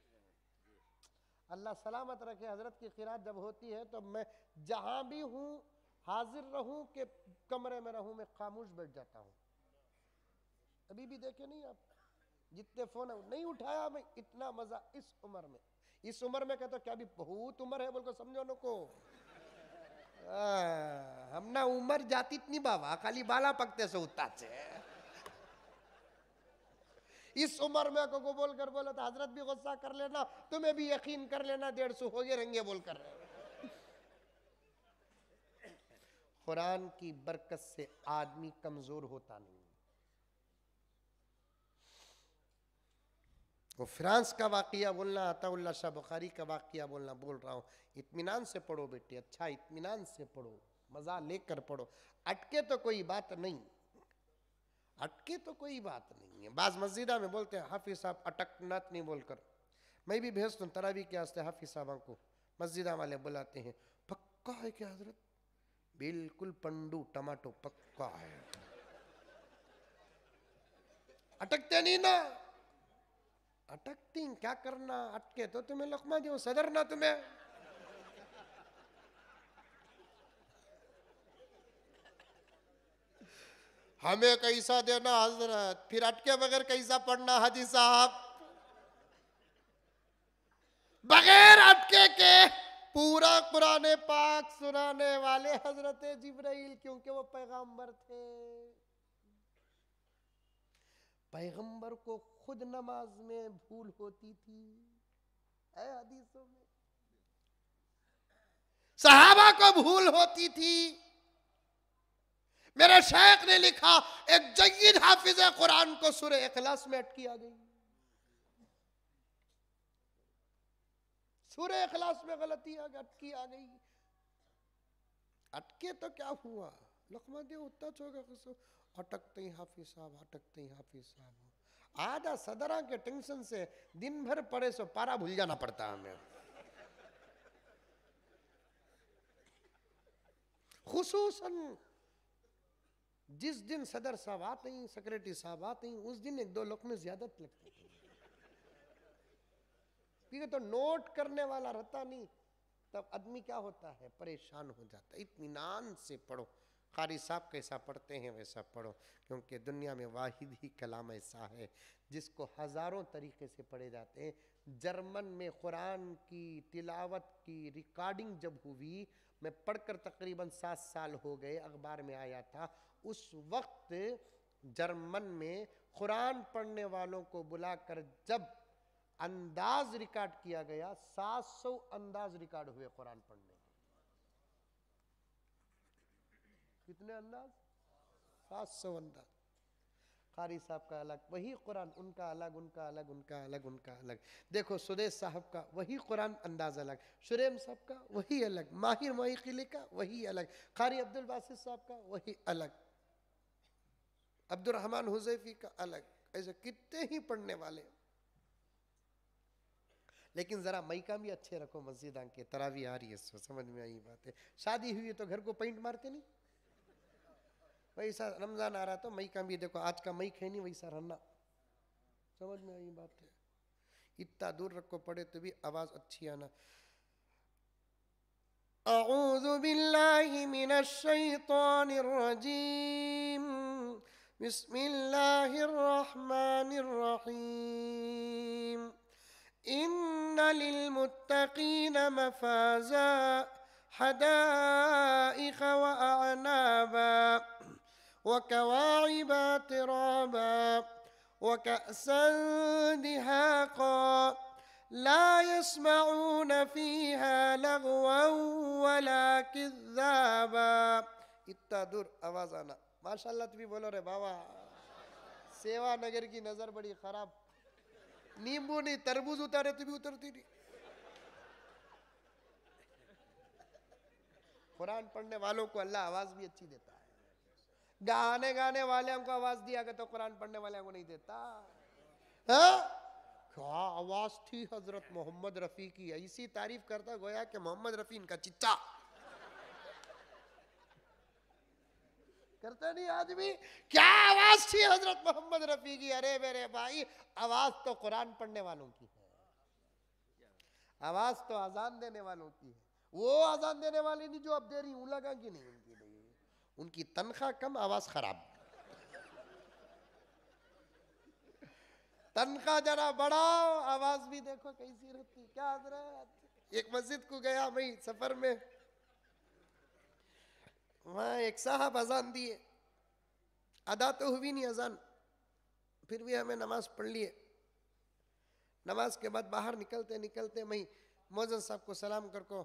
अल्लाह सलामत रखे हज़रत की खिरात जब होती है तो मैं जहां भी हूँ हाजिर रहूं के कमरे में रहूं मैं खामोश बैठ जाता हूँ अभी भी देखे नहीं आप जितने फ़ोन नहीं उठाया मैं इतना मज़ा इस उम्र में इस उम्र में कहते क्या भी बहुत उम्र है बोल को समझो न को हम ना उम्र जाती इतनी बाबा खाली बाला पकते से उतार इस उम्र में को बोल कर बोला तो हजरत भी गुस्सा कर लेना तुम्हें भी यकीन कर लेना डेढ़ सौ हो गए रहेंगे बोल कर रहे कुरान की बरकत से आदमी कमजोर होता नहीं वो फ्रांस का वाकया बोलना अताउल्ला शाह बुखारी का वाकया बोलना बोल रहा हूँ इतमान से पढ़ो बेटे अच्छा इतमान से पढ़ो मज़ा लेकर पढ़ो अटके तो कोई बात नहीं अटके तो कोई बात नहीं है बाज मस्जिदा में बोलते हैं हाफिज साहब अटकनात नहीं बोलकर मैं भी भेजता हूँ तरावी के आस्ते हाफिज साहबा को मस्जिदा वाले बुलाते हैं पक्का है क्या हजरत बिल्कुल पंडू टमाटो पक्का है अटकते नहीं ना अटकती क्या करना अटके तो तुम्हें लकमा दे सदर ना तुम्हें हमें कैसा देना हजरत फिर अटके बगैर कैसा पढ़ना हाजी साहब बगैर अटके के पूरा पुराने पाक सुनाने वाले हजरत जिब्राइल क्योंकि वो पैगंबर थे पैगंबर को खुद नमाज में भूल होती थी हदीसों में सहाबा को भूल होती थी मेरे शेख ने लिखा एक जयद हाफिज कुरान को सुर अखलास में आ गई सुर अखलास में गलती अटकी आ गई अटके तो क्या हुआ लखमा दे उतना चौका अटकते ही हाफिज साहब अटकते ही हाफिज साहब आधा सदरा के टेंशन से दिन भर पड़े सो पारा भूल जाना पड़ता हमें खुसूसन जिस दिन सदर साहब आते हैं सेक्रेटरी साहब आते हैं उस दिन एक दो लोग में ज्यादत लगती है क्योंकि तो नोट करने वाला रहता नहीं तब आदमी क्या होता है परेशान हो जाता है इतमान से पढ़ो कारी साहब कैसा पढ़ते हैं वैसा पढ़ो क्योंकि दुनिया में वाहिद ही कलाम ऐसा है जिसको हज़ारों तरीके से पढ़े जाते हैं जर्मन में कुरान की तिलावत की रिकॉर्डिंग जब हुई मैं पढ़कर तकरीबन सात साल हो गए अखबार में आया था उस वक्त जर्मन में कुरान पढ़ने वालों को बुलाकर जब अंदाज रिकॉर्ड किया गया 700 अंदाज रिकॉर्ड हुए कुरान पढ़ने कितने अंदाज 700 अंदाज कारी साहब का अलग वही कुरान उनका अलग उनका अलग उनका अलग उनका अलग देखो सुदेश साहब का वही कुरान अंदाज अलग सुरेम साहब का वही अलग माहिर माही किले का वही अलग कारी अब्दुल बासित साहब का वही अलग अब्दुलरहमान हुजैफी का अलग ऐसे कितने ही पढ़ने वाले लेकिन ज़रा मैका भी अच्छे रखो मस्जिद आके तरावी आ रही है समझ में आई बात है शादी हुई है तो घर को पेंट मारते नहीं वैसा रमज़ान आ रहा तो मैका भी देखो आज का मई है नहीं वैसा रहना समझ में आई बात है इतना दूर रखो पड़े तो भी आवाज़ अच्छी आना أعوذ بالله من الشيطان الرجيم بسم الله الرحمن الرحيم إن للمتقين مفازا حدائق وأعنابا وكواعب ترابا وكأسا دهاقا لا يسمعون فيها لغوا ولا كذابا التدر أوازنا माशाल्लाह तू भी बोलो रे बाबा सेवा नगर की नज़र बड़ी ख़राब नींबू नहीं तरबूज उतारे तो भी उतरती नहीं कुरान पढ़ने वालों को अल्लाह आवाज़ भी अच्छी देता है गाने गाने वाले हमको आवाज़ दिया गया तो कुरान पढ़ने वाले हमको नहीं देता हा? क्या आवाज़ थी हज़रत मोहम्मद रफ़ी की ऐसी तारीफ करता गोया कि मोहम्मद रफ़ी इनका चिच्चा करता नहीं आदमी क्या आवाज थी हजरत मोहम्मद रफी की अरे मेरे भाई आवाज तो कुरान पढ़ने वालों की है आवाज तो आजान देने वालों की है वो आजान देने वाले नहीं जो अब दे रही हूं लगा कि नहीं उनकी नहीं उनकी तनख्वाह कम आवाज खराब तनख्वाह जरा बढ़ाओ आवाज भी देखो कैसी रहती क्या हजरत एक मस्जिद को गया भाई सफर में वहाँ एक साहब अजान दिए अदा तो हुई नहीं अजान फिर भी हमें नमाज पढ़ लिए नमाज के बाद बाहर निकलते निकलते मैं मोजन साहब को सलाम कर को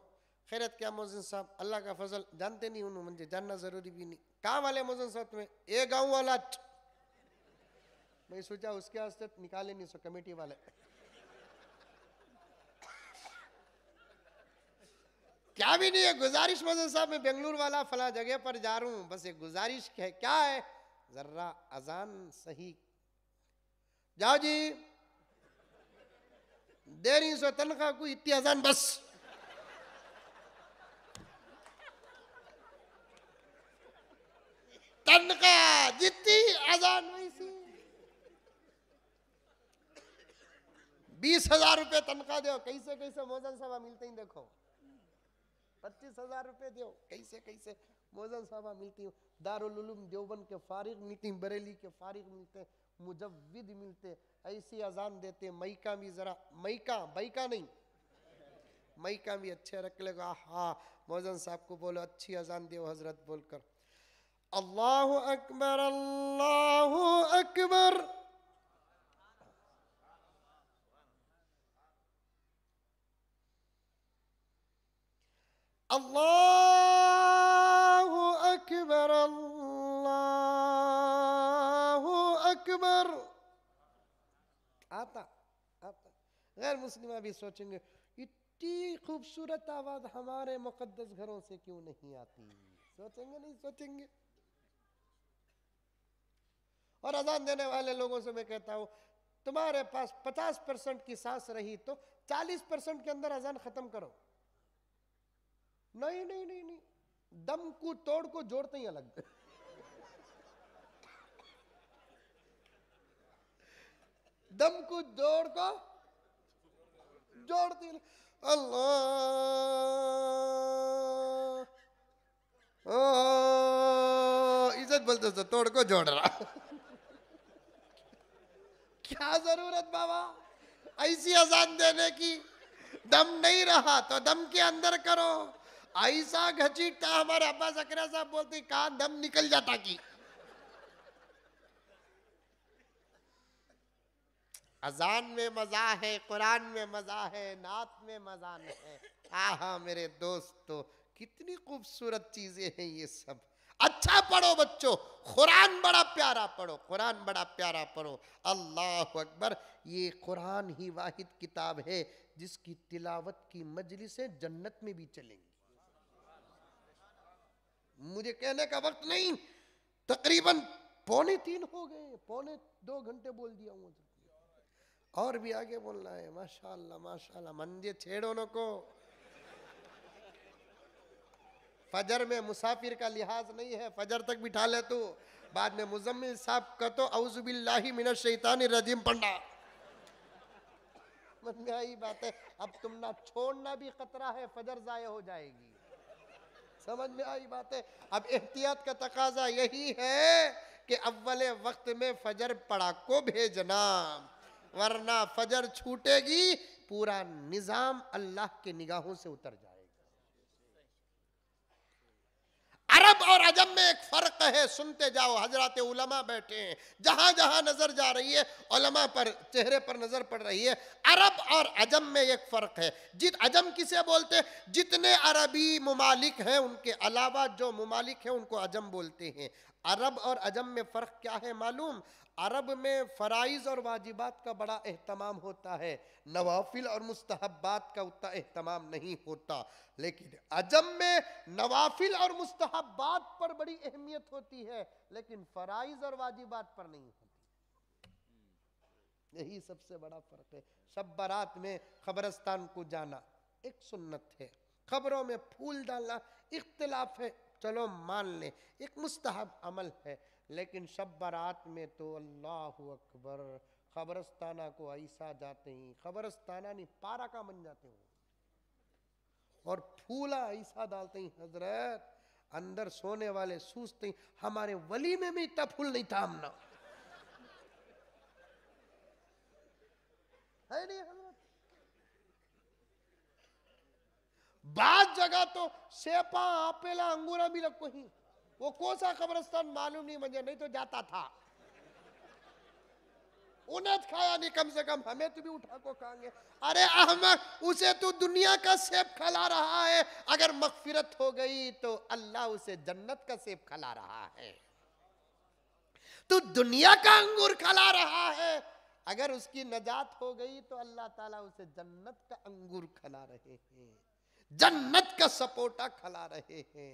खैरत क्या मोजन साहब अल्लाह का फजल जानते नहीं उन्होंने मुझे जानना ज़रूरी भी नहीं कहाँ वाले मोजन साहब तुम्हें ए गाँव वाला मैं सोचा उसके वास्ते निकाले नहीं सो कमेटी वाले क्या भी नहीं है गुजारिश मदन साहब मैं बेंगलुरु वाला फला जगह पर जा रहा हूं बस ये गुजारिश है क्या है जर्रा अजान सही जाओ जी देरी सो तनखा को इतनी अजान बस तनखा जितनी अजान वैसी बीस हजार रुपये तनखा दो कैसे कैसे मोजन साहब मिलते ही देखो पच्चीस हजार रुपये दो कैसे कैसे मोजन साहबा मिलती हूँ दारुलूम देवबन के फारिग मिलती बरेली के फारिग मिलते मुजविद मिलते ऐसी अजान देते मईका भी ज़रा मईका बैका नहीं मईका भी अच्छे रख लेगा हाँ मोजन साहब को बोलो अच्छी अजान दे हजरत बोलकर अल्लाह अकबर अल्लाह अकबर अल्लाह अकबर अल्लाह अकबर आता आता गैर मुस्लिम भी सोचेंगे इतनी खूबसूरत आवाज हमारे मुकद्दस घरों से क्यों नहीं आती सोचेंगे नहीं सोचेंगे और अजान देने वाले लोगों से मैं कहता हूं तुम्हारे पास पचास परसेंट की सांस रही तो चालीस परसेंट के अंदर अजान खत्म करो नहीं नहीं नहीं नहीं दम को तोड़ को जोड़ते ही अलग दम को जोड़ को जोड़ते अल्लाह इज्जत बलदस्ता तोड़ को जोड़ रहा क्या जरूरत बाबा ऐसी अजान देने की दम नहीं रहा तो दम के अंदर करो ऐसा घचीटता हमारे अब्बास अकरा साहब बोलते कहा दम निकल जाता कि अजान में मजा है कुरान में मजा है नात में मजा है आहा मेरे दोस्तों कितनी खूबसूरत चीजें हैं ये सब अच्छा पढ़ो बच्चों कुरान बड़ा प्यारा पढ़ो कुरान बड़ा प्यारा पढ़ो अल्लाह अकबर ये कुरान ही वाहिद किताब है जिसकी तिलावत की मजलिसें जन्नत में भी चलेंगी मुझे कहने का वक्त नहीं तकरीबन पौने तीन हो गए पौने दो घंटे बोल दिया हूँ और भी आगे बोलना है माशाल्लाह माशाल्लाह मंदिर छेड़ो न को फजर में मुसाफिर का लिहाज नहीं है फजर तक बिठा ले तू बाद में मुजम्मिल साहब का तो अवजुबिल्लाही मिनत शैतानी रजीम पंडा मन में आई बात है अब तुम ना छोड़ना भी खतरा है फजर जाय हो जाएगी समझ में आई बातें अब एहतियात का तकाजा यही है कि अव्वल वक्त में फजर पड़ाको भेजना वरना फजर छूटेगी पूरा निज़ाम अल्लाह के निगाहों से उतर जाए अरब और अजब में एक फ़र्क है सुनते जाओ हजरत उलमा बैठे हैं जहां जहां नज़र जा रही है उलमा पर चेहरे पर नज़र पड़ रही है अरब और अजम में एक फ़र्क है जित अजम किसे बोलते हैं जितने अरबी ममालिक हैं उनके अलावा जो ममालिक हैं उनको अजम बोलते हैं अरब और अजम में फ़र्क क्या है मालूम अरब में फ़राइज़ और वाजिबात का बड़ा अहतमाम होता है नवाफिल और मुस्तहबात का उतना अहतमाम नहीं होता लेकिन अजम में नवाफिल और मुस्तहबात पर बड़ी अहमियत होती है लेकिन फ़राइज़ और वाजिबात पर नहीं होती यही सबसे बड़ा फ़र्क है शब बारात में खबरस्तान को जाना एक सुन्नत है खबरों में फूल डालना इख्तलाफ है चलो मान लें एक मुस्तहब अमल है लेकिन शब बारात में तो अल्लाह अकबर खबरस्ताना को ऐसा जाते ही खबरस्ताना नहीं पारा का बन जाते हो और फूला ऐसा डालते ही हजरत अंदर सोने वाले सूझते हमारे वली में भी इतना फूल नहीं था हमना है नहीं हजरत बाद जगह तो सेपा आपेला अंगूरा भी रखो ही वो कौन सा कब्रस्तान मालूम नहीं मुझे नहीं तो जाता था उन्हें तो खाया नहीं कम से कम हमें तो भी उठा को खाएंगे अरे अहमद उसे तो दुनिया का सेब खिला रहा है अगर मकफिरत हो गई तो अल्लाह उसे जन्नत का सेब खिला रहा है तू तो दुनिया का अंगूर खिला रहा है अगर उसकी नजात हो गई तो अल्लाह ताला उसे जन्नत का अंगूर खिला रहे हैं जन्नत का सपोटा खिला रहे हैं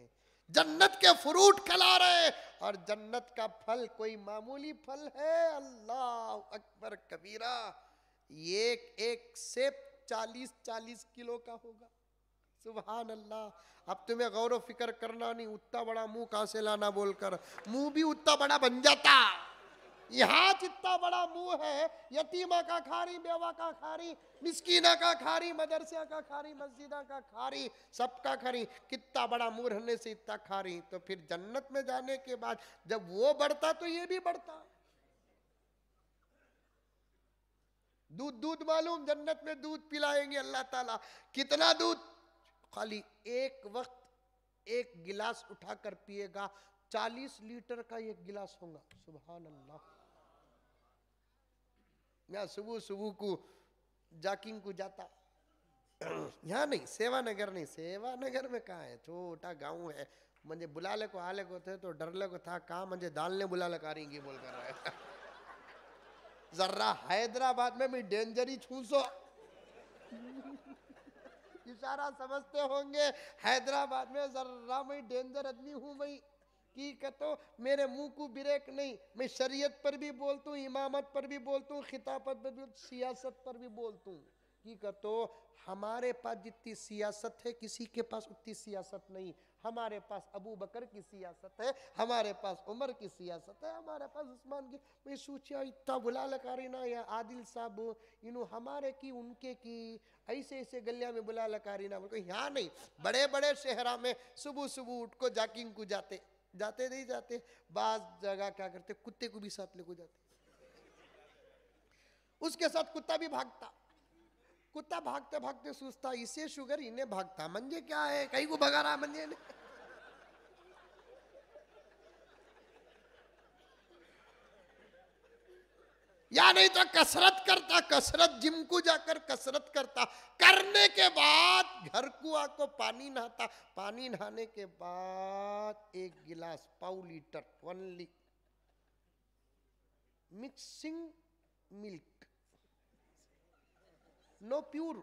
जन्नत के फ्रूट खिला रहे और जन्नत का फल कोई मामूली फल है अल्लाह अकबर कबीरा एक एक सेब चालीस चालीस किलो का होगा सुबहान अल्लाह अब तुम्हें गौर व फिक्र करना नहीं उतना बड़ा मुंह कहां से लाना बोलकर मुंह भी उतना बड़ा बन जाता यहाँ जितना बड़ा मुंह है यतीमा का खारी बेवा का खारी मिसकीना का खारी मदरसिया का खारी मस्जिदा का खारी सबका खारी कितना बड़ा मुंह रहने से इतना खारी तो फिर जन्नत में जाने के बाद जब वो बढ़ता तो ये भी बढ़ता दूध दूध मालूम जन्नत में दूध पिलाएंगे अल्लाह ताला कितना दूध खाली एक वक्त एक गिलास उठाकर पिएगा चालीस लीटर का एक गिलास होगा सुबह अल्लाह मैं सुबह सुबह को जाकिंग को जाता यहाँ नहीं सेवा नगर नहीं सेवा नगर में कहाँ है छोटा गांव है मुझे ले को आले को थे तो डर ले को था कहा मुझे दाल ने बुला ले कारेंगी बोल कर रहा है जर्रा हैदराबाद में भी डेंजर ही छू सो इशारा समझते होंगे हैदराबाद में जर्रा मैं डेंजर आदमी हूँ भाई हकीकत हो मेरे मुंह को ब्रेक नहीं मैं शरीयत पर भी बोलता हूँ इमामत पर भी बोलता हूँ खिताफत पर भी सियासत पर भी बोलता हूँ हकीकत हो हमारे पास जितनी सियासत है किसी के पास उतनी सियासत नहीं हमारे पास अबू बकर की सियासत है हमारे पास उमर की सियासत है हमारे पास उस्मान की मैं सोचा इतना बुला लगा रही ना या आदिल साहब इन हमारे की उनके की ऐसे ऐसे गलिया में बुला लगा रही ना बोल यहाँ नहीं बड़े बड़े शहरा में सुबह सुबह उठ को जाकिंग को जाते जाते नहीं जाते बाज जगह क्या करते कुत्ते को भी साथ लेको जाते उसके साथ कुत्ता भी भागता कुत्ता भागते भागते सुस्ता इसे शुगर इन्हें भागता मंजे क्या है कहीं को भगा रहा मंजे नहीं या नहीं तो कसरत करता कसरत जिम को जाकर कसरत करता करने के बाद घर कुआ को पानी नहाता पानी नहाने के बाद एक गिलास पाउ लीटर ली मिक्सिंग मिल्क नो प्यूर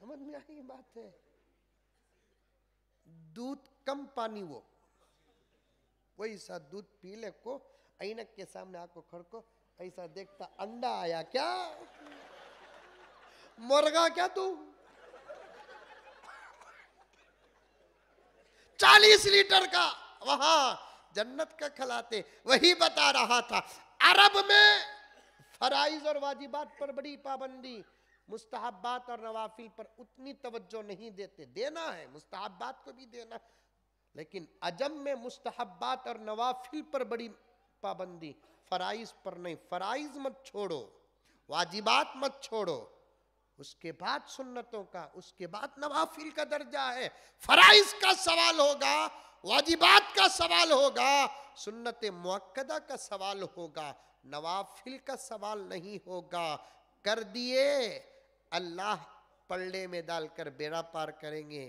समझ में आई बात है दूध कम पानी वो वही सा दूध पी ले को ऐनक के सामने आपको खड़को ऐसा देखता अंडा आया क्या मुर्गा क्या तू चालीस लीटर का वहां जन्नत का खलाते वही बता रहा था अरब में फराइज और वाजिबात पर बड़ी पाबंदी मुस्ताहबात और नवाफिल पर उतनी तवज्जो नहीं देते देना है मुस्ताहबात को भी देना लेकिन अजम में मुस्तहबात और नवाफिल पर बड़ी पाबंदी फ़राइज़ पर नहीं फ़राइज़ मत छोड़ो वाजिबात मत छोड़ो उसके बाद सुन्नतों का उसके बाद नवाफिल का दर्जा है फ़राइज का सवाल होगा वाजिबात का सवाल होगा सुन्नत मुक्कदा का सवाल होगा नवाफिल का सवाल नहीं होगा कर दिए अल्लाह पल्ले में डालकर बेड़ा पार करेंगे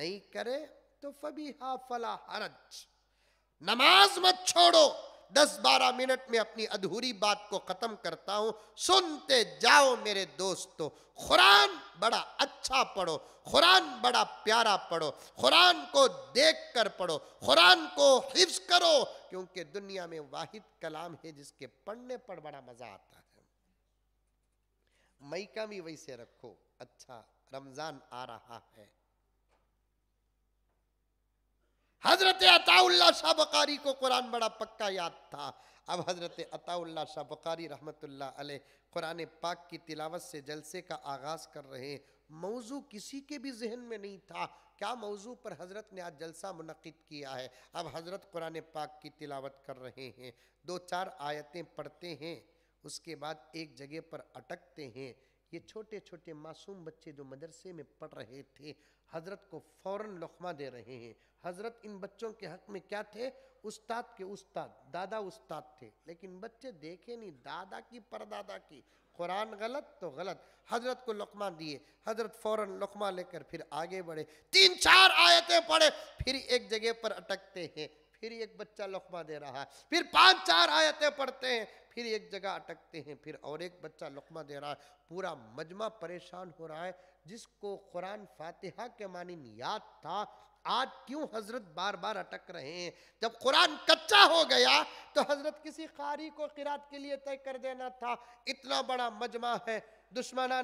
नहीं करे तो फबी हा फला हरज नमाज मत छोड़ो दस बारह मिनट में अपनी अधूरी बात को ख़त्म करता हूँ सुनते जाओ मेरे दोस्तों कुरान बड़ा अच्छा पढ़ो कुरान बड़ा प्यारा पढ़ो कुरान को देख कर पढ़ो कुरान को हिफ्स करो क्योंकि दुनिया में वाहिद कलाम है जिसके पढ़ने पर बड़ा मज़ा आता है मई का भी वैसे रखो अच्छा रमज़ान आ रहा है हजरत अताउल्ला शाह बकारी को कुरान बड़ा पक्का याद था अब हजरत अताउल्ला शाह बकारी रहमतुल्ला अलह कुरान पाक की तिलावत से जलसे का आगाज़ कर रहे हैं मौजू किसी के भी जहन में नहीं था क्या मौजू पर हजरत ने आज जलसा मुनद किया है अब हजरत कुरान पाक की तिलावत कर रहे हैं दो चार आयतें पढ़ते हैं उसके बाद एक जगह पर अटकते हैं ये छोटे छोटे मासूम बच्चे जो मदरसे में पढ़ रहे थे हज़रत को फौरन लखमा दे रहे हैं हज़रत इन बच्चों के हक़ में क्या थे उस्ताद के उस्ताद दादा उस्ताद थे लेकिन बच्चे देखे नहीं दादा की परदादा की कुरान गलत तो गलत हजरत को लकमा दिए हजरत फ़ौरन लकमा लेकर फिर आगे बढ़े तीन चार आयतें पढ़े फिर एक जगह पर अटकते हैं फिर एक बच्चा लकमा दे रहा है फिर पांच चार आयतें पढ़ते हैं फिर एक जगह अटकते हैं फिर और एक बच्चा लुकमा दे रहा है पूरा मजमा परेशान हो रहा है जिसको कुरान फातिहा के मानी याद था आज क्यों हजरत बार बार अटक रहे हैं जब कुरान कच्चा हो गया तो हजरत किसी खारी को किरात के लिए तय कर देना था इतना बड़ा मजमा है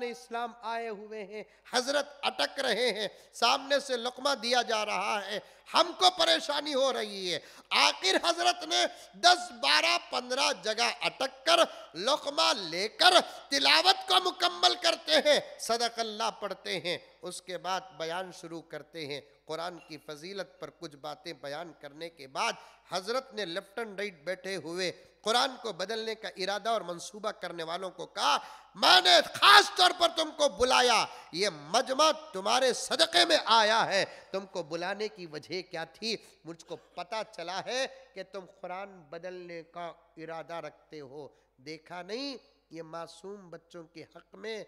ने इस्लाम आए हुए हैं हजरत अटक रहे हैं सामने से लकमा दिया जा रहा है हमको परेशानी हो रही है आखिर हजरत ने 10, 12, 15 जगह अटक कर लकमा लेकर तिलावत को मुकम्मल करते हैं सदक अल्लाह पढ़ते हैं उसके बाद बयान शुरू करते हैं कुरान की फजीलत पर कुछ बातें बयान करने के बाद हजरत ने लेफ्ट एंड राइट बैठे हुए कुरान को बदलने का इरादा और मंसूबा करने वालों को कहा मैंने खास तौर पर तुमको बुलाया ये मजमा तुम्हारे सदक़े में आया है तुमको बुलाने की वजह वजह क्या थी मुझको पता चला है कि तुम कुरान बदलने का इरादा रखते हो देखा नहीं ये मासूम बच्चों के हक में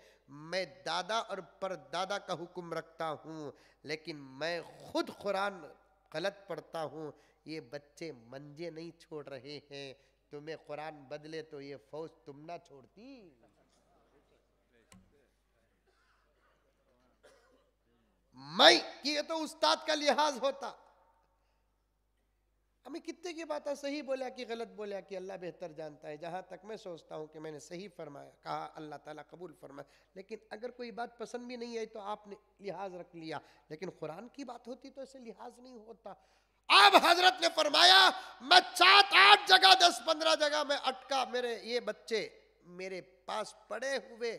मैं दादा और परदादा का हुक्म रखता हूँ लेकिन मैं खुद कुरान गलत पढ़ता हूँ ये बच्चे मंजे नहीं छोड़ रहे हैं तुम्हें कुरान बदले तो ये फौज तुम ना छोड़ती मैं कि ये तो उस्ताद का लिहाज होता हमें कितने की बात है सही बोला कि गलत बोला कि अल्लाह बेहतर जानता है जहां तक मैं सोचता हूं कि मैंने सही फरमाया कहा अल्लाह ताला कबूल फरमाया लेकिन अगर कोई बात पसंद भी नहीं आई तो आपने लिहाज रख लिया लेकिन कुरान की बात होती तो ऐसे लिहाज नहीं होता अब हजरत ने फरमाया मैं सात आठ जगह दस पंद्रह जगह में अटका मेरे ये बच्चे मेरे पास पड़े हुए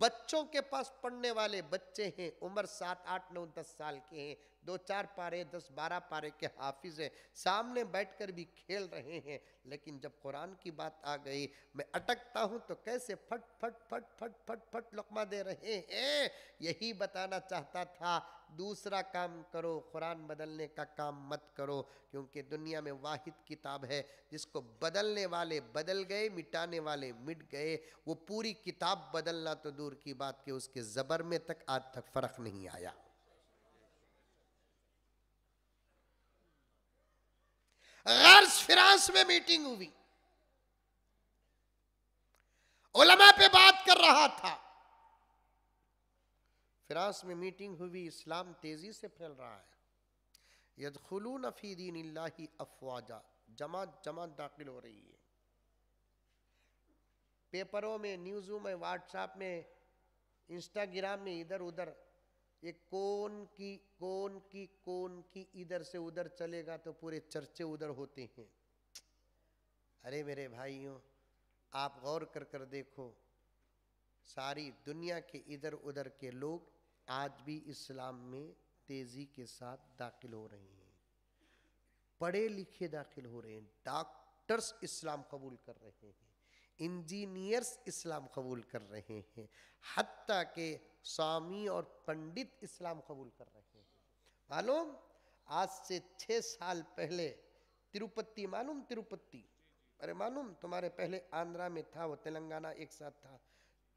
बच्चों के पास पढ़ने वाले बच्चे हैं उम्र सात आठ नौ दस साल के हैं दो चार पारे दस बारह पारे के हाफिज हैं सामने बैठकर भी खेल रहे हैं लेकिन जब कुरान की बात आ गई मैं अटकता हूँ तो कैसे फट फट फट फट फट फट लकमा दे रहे हैं यही बताना चाहता था दूसरा काम करो कुरान बदलने का काम मत करो क्योंकि दुनिया में वाहिद किताब है जिसको बदलने वाले बदल गए मिटाने वाले मिट गए वो पूरी किताब बदलना तो दूर की बात कि उसके ज़बर में तक आज तक फ़र्क नहीं आया गर्ज फ्रांस में मीटिंग हुई ओलमा पे बात कर रहा था फ्रांस में मीटिंग हुई इस्लाम तेजी से फैल रहा है यदखलून फी दीन अफवाजा जमात जमात दाखिल हो रही है पेपरों में न्यूज़ों में व्हाट्सएप में इंस्टाग्राम में इधर उधर ये कौन की कौन की कौन की इधर से उधर चलेगा तो पूरे चर्चे उधर होते हैं अरे मेरे भाइयों आप गौर कर कर देखो सारी दुनिया के इधर उधर के लोग आज भी इस्लाम में तेज़ी के साथ दाखिल हो रहे हैं पढ़े लिखे दाखिल हो रहे हैं डॉक्टर्स इस्लाम कबूल कर रहे हैं इंजीनियर्स इस्लाम कबूल कर रहे हैं हती के स्वामी और पंडित इस्लाम कबूल कर रहे हैं मालूम आज से छः साल पहले तिरुपति मालूम तिरुपति अरे मालूम तुम्हारे पहले आंध्रा में था वो तेलंगाना एक साथ था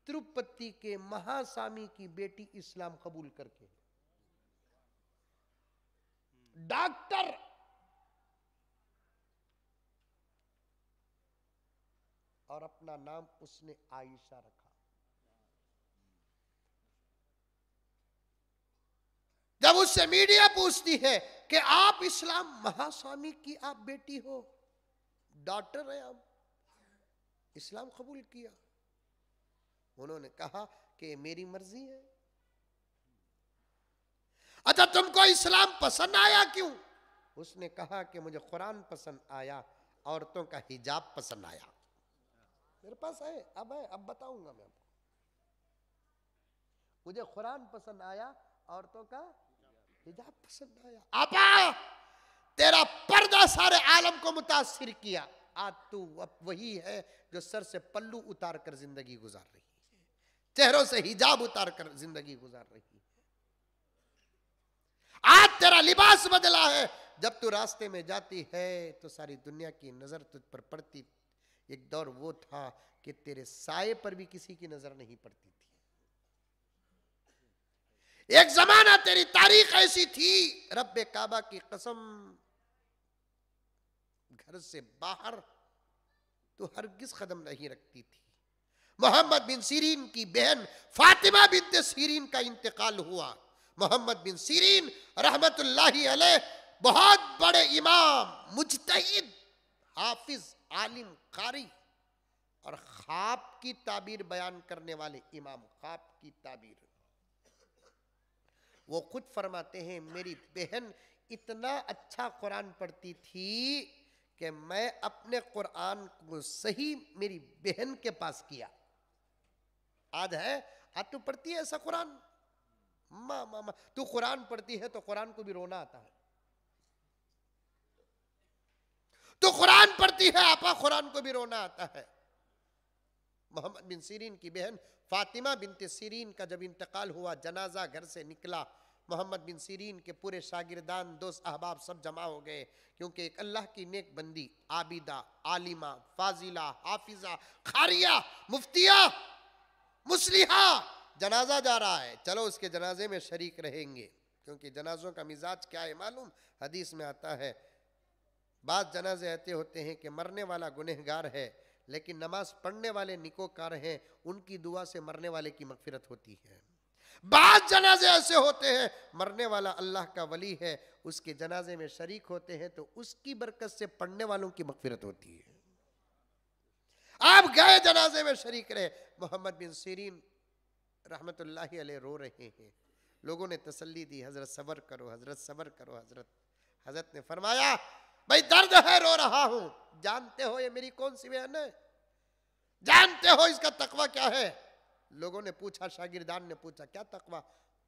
तिरुपति के महास्वामी की बेटी इस्लाम कबूल करके डॉक्टर और अपना नाम उसने आयशा रखा जब उससे मीडिया पूछती है कि आप इस्लाम महास्वामी की आप बेटी हो डॉक्टर है आप इस्लाम कबूल किया उन्होंने कहा कि मेरी मर्जी है अच्छा तुमको इस्लाम पसंद आया क्यों उसने कहा कि मुझे कुरान पसंद आया औरतों का हिजाब पसंद आया मेरे पास है अब है अब बताऊंगा मैं आपको मुझे कुरान पसंद आया औरतों का हिजाब पसंद आया आपा तेरा पर्दा सारे आलम को मुतासिर किया आज तू अब वही है जो सर से पल्लू उतार कर जिंदगी गुजार रही है चेहरों से हिजाब उतार कर जिंदगी गुजार रही है आज तेरा लिबास बदला है जब तू रास्ते में जाती है तो सारी दुनिया की नजर तुझ पर पड़ती एक दौर वो था कि तेरे साय पर भी किसी की नजर नहीं पड़ती थी एक जमाना तेरी तारीख ऐसी थी रब काबा की कसम घर से बाहर तो हर किस कदम नहीं रखती थी मोहम्मद बिन सीरीन की बहन फातिमा बिन सीरीन का इंतकाल हुआ मोहम्मद बिन सीरीन रहमतुल्लाही अलैह बहुत बड़े इमाम मुजतहिद हाफिज आलिम कारी और खाप की ताबीर बयान करने वाले इमाम खाप की ताबीर वो खुद फरमाते हैं मेरी बहन इतना अच्छा कुरान पढ़ती थी कि मैं अपने कुरान को सही मेरी बहन के पास किया आज है आज हाँ, तू पढ़ती है ऐसा कुरान मा मा मा तू कुरान पढ़ती है तो कुरान को भी रोना आता है तो कुरान पढ़ती है आपा कुरान को भी रोना आता है मोहम्मद बिन सीरीन की बहन फातिमा बिन सीरीन का जब इंतकाल हुआ जनाजा घर से निकला मोहम्मद बिन सीरीन के पूरे शागिरदान दोस्त अहबाब सब जमा हो गए क्योंकि एक अल्लाह की नेक बंदी आबिदा आलिमा फाजिला हाफिजा खारिया मुफ्तिया मुसलिहा जनाजा जा रहा है चलो उसके जनाजे में शरीक रहेंगे क्योंकि जनाजों का मिजाज क्या है मालूम हदीस में आता है बाद जनाजे ऐसे होते हैं कि मरने वाला गुनहगार है लेकिन नमाज पढ़ने वाले निकोकार हैं उनकी दुआ से मरने वाले की मगफिरत होती है बाद जनाजे ऐसे होते हैं मरने वाला अल्लाह का वली है उसके जनाजे में शरीक होते हैं तो उसकी बरकत से पढ़ने वालों की मगफिरत होती है आप गए जनाजे में शरीक रहे मोहम्मद बिन सीरीन रहमत रो रहे हैं लोगों ने तसल्ली दी हजरत सबर करो हजरत सबर करो हजरत हजरत ने फरमाया भाई दर्द है रो रहा हूं जानते हो ये मेरी कौन सी बहन है जानते हो इसका तकवा क्या है लोगों ने पूछा शागिरदान ने पूछा क्या तकवा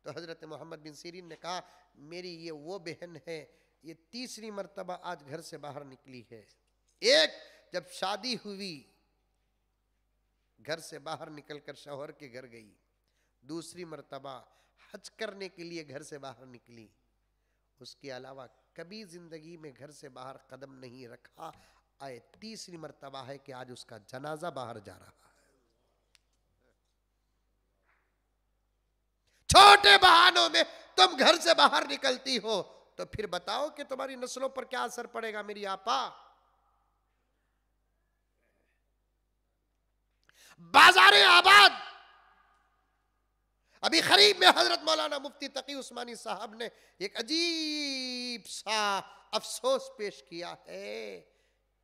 तो हजरत मोहम्मद बिन सीरीन ने कहा मेरी ये वो बहन है ये तीसरी मरतबा आज घर से बाहर निकली है एक जब शादी हुई घर से बाहर निकलकर शोहर के घर गई दूसरी मरतबा हज करने के लिए घर से बाहर निकली उसके अलावा कभी ज़िंदगी में घर से बाहर कदम नहीं रखा आए तीसरी मरतबा है कि आज उसका जनाजा बाहर जा रहा है छोटे बहानों में तुम घर से बाहर निकलती हो तो फिर बताओ कि तुम्हारी नस्लों पर क्या असर पड़ेगा मेरी आपा बाजार आबाद अभी खरीब में हजरत मौलाना मुफ्ती तकी उस्मानी साहब ने एक अजीब अजीब सा अफसोस पेश किया है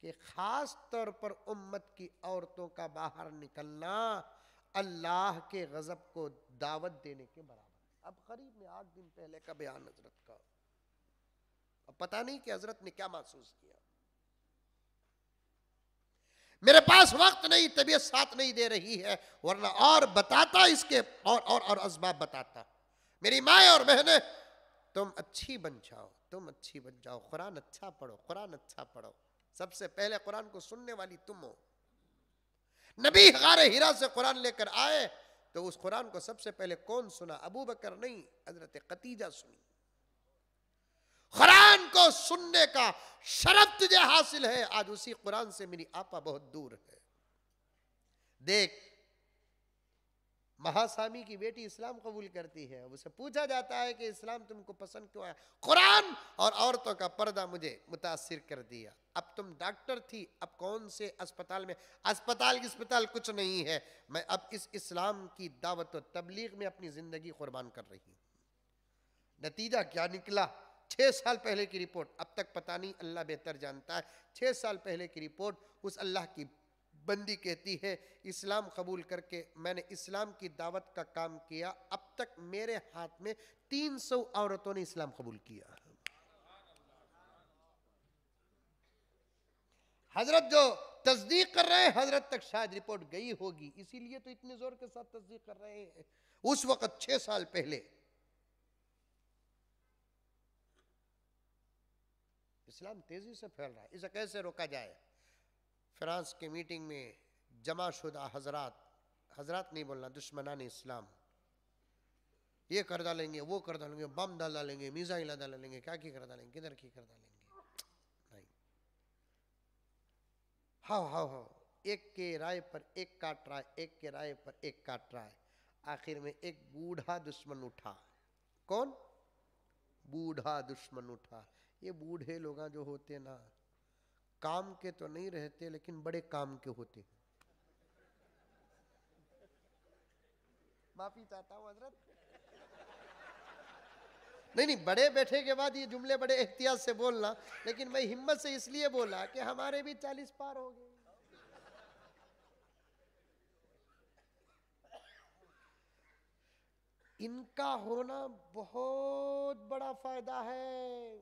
कि ख़ास तौर पर उम्मत की औरतों का बाहर निकलना अल्लाह के गज़ब को दावत देने के बराबर अब करीब में आठ दिन पहले का बयान हजरत का अब पता नहीं कि हजरत ने क्या महसूस किया मेरे पास वक्त नहीं तबीयत साथ नहीं दे रही है वरना और बताता इसके और और और अजबाब बताता मेरी माए और बहने तुम अच्छी बन जाओ तुम अच्छी बन जाओ कुरान अच्छा पढ़ो कुरान अच्छा पढ़ो सबसे पहले कुरान को सुनने वाली तुम हो नबी हारे हीरा से कुरान लेकर आए तो उस कुरान को सबसे पहले कौन सुना अबू बकर नहीं हजरत कतीजा सुनी कुरान को सुनने का शरफ तुझे हासिल है आज उसी कुरान से मेरी आपा बहुत दूर है देख महासामी की बेटी इस्लाम कबूल करती है उसे पूछा जाता है कि इस्लाम तुमको पसंद क्यों आया कुरान और औरतों का पर्दा मुझे मुतासर कर दिया अब तुम डॉक्टर थी अब कौन से अस्पताल में अस्पताल की अस्पताल कुछ नहीं है मैं अब इस इस्लाम की दावत और तबलीग में अपनी ज़िंदगी कुर्बान कर रही हूँ नतीजा क्या निकला छः साल पहले की रिपोर्ट अब तक पता नहीं अल्लाह बेहतर जानता है छः साल पहले की रिपोर्ट उस अल्लाह की बंदी कहती है इस्लाम कबूल करके मैंने इस्लाम की दावत का काम किया अब तक मेरे हाथ में 300 औरतों ने इस्लाम कबूल किया हजरत जो तस्दीक कर रहे हैं हजरत तक शायद रिपोर्ट गई होगी इसीलिए तो इतने जोर के साथ तस्दीक कर रहे हैं उस वक्त छह साल पहले इस्लाम तेजी से फैल रहा है इसे कैसे रोका जाए फ्रांस की मीटिंग में जमाशुदा हजरत हजरत नहीं बोलना दुश्मनान इस्लाम ये कर डालेंगे वो कर डालेंगे बम डाल डालेंगे मिज़ाइल डाल डालेंगे क्या की कर डालेंगे किधर की कर डालेंगे नहीं हाओ हाओ एक के राय पर एक काट रहा है एक के राय पर एक काट रहा है आखिर में एक बूढ़ा दुश्मन उठा कौन बूढ़ा दुश्मन उठा ये बूढ़े लोग जो होते ना काम के तो नहीं रहते लेकिन बड़े काम के होते हैं माफी चाहता हूं हजरत नहीं नहीं बड़े बैठे के बाद ये जुमले बड़े एहतियात से बोलना लेकिन मैं हिम्मत से इसलिए बोला कि हमारे भी चालीस पार हो गए इनका होना बहुत बड़ा फायदा है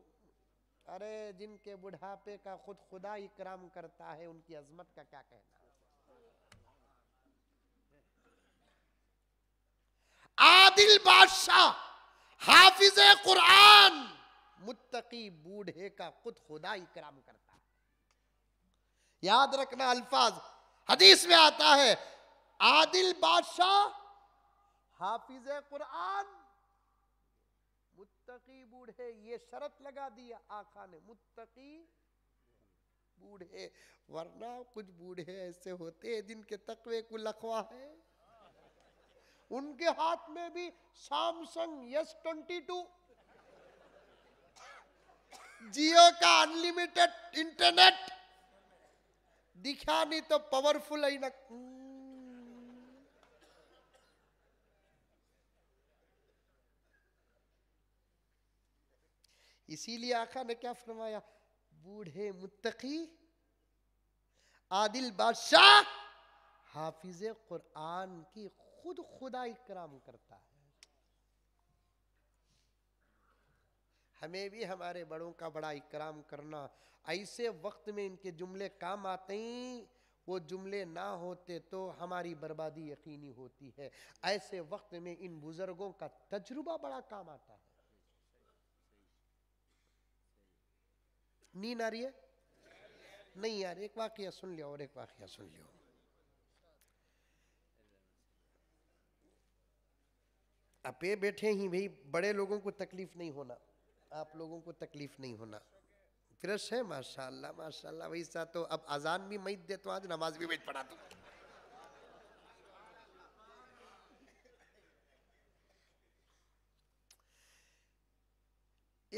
अरे जिनके बुढ़ापे का खुद खुदा इकराम करता है उनकी अजमत का क्या कहना आदिल बादशाह हाफिज कुरान मुत्तकी बूढ़े का खुद खुदा इकराम करता है याद रखना अल्फाज हदीस में आता है आदिल बादशाह हाफिज कुरान मुत्तकी बूढ़े ये शर्त लगा दिया आका ने मुत्तकी बूढ़े वरना कुछ बूढ़े ऐसे होते हैं जिनके तकवे को लखवा है उनके हाथ में भी Samsung S twenty two Jio का अनलिमिटेड इंटरनेट दिखा नहीं तो पावरफुल है ना इसीलिए आका ने क्या फरमाया बूढ़े मुत्तकी आदिल बादशाह हाफिज कुरान की खुद खुदा इकराम करता है हमें भी हमारे बड़ों का बड़ा इकराम करना ऐसे वक्त में इनके जुमले काम आते हैं वो जुमले ना होते तो हमारी बर्बादी यकीनी होती है ऐसे वक्त में इन बुज़ुर्गों का तजुर्बा बड़ा काम आता है नींद आ रही है नहीं यार एक वाक्य सुन लियो और एक वाक्य सुन लियो अपे बैठे ही भाई बड़े लोगों को तकलीफ नहीं होना आप लोगों को तकलीफ नहीं होना क्रश है माशाल्लाह माशाल्लाह वैसा तो अब अजान भी मई दे तो आज नमाज भी मई पढ़ा दू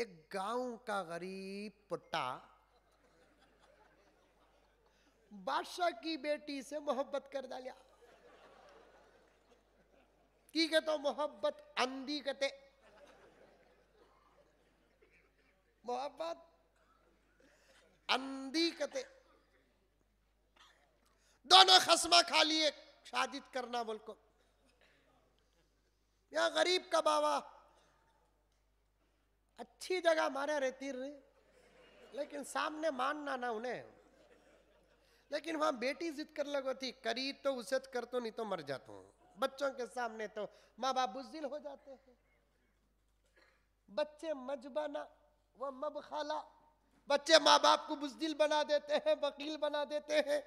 एक गांव का गरीब पुट्टा बादशाह की बेटी से मोहब्बत कर डालिया की कहते तो मोहब्बत अंधी कहते मोहब्बत अंधी कहते दोनों खसमा खा लिए शादित करना बोल को यहां गरीब का बाबा अच्छी जगह मारा रे तीर लेकिन सामने मानना ना उन्हें लेकिन वहां बेटी जिद कर लगो थी करी तो उसे तो कर तो नहीं तो मर जाता हूं बच्चों के सामने तो माँ बाप बुजिल हो जाते हैं बच्चे मजबाना व मब खाला बच्चे माँ बाप को बुजदिल बना देते हैं वकील बना देते हैं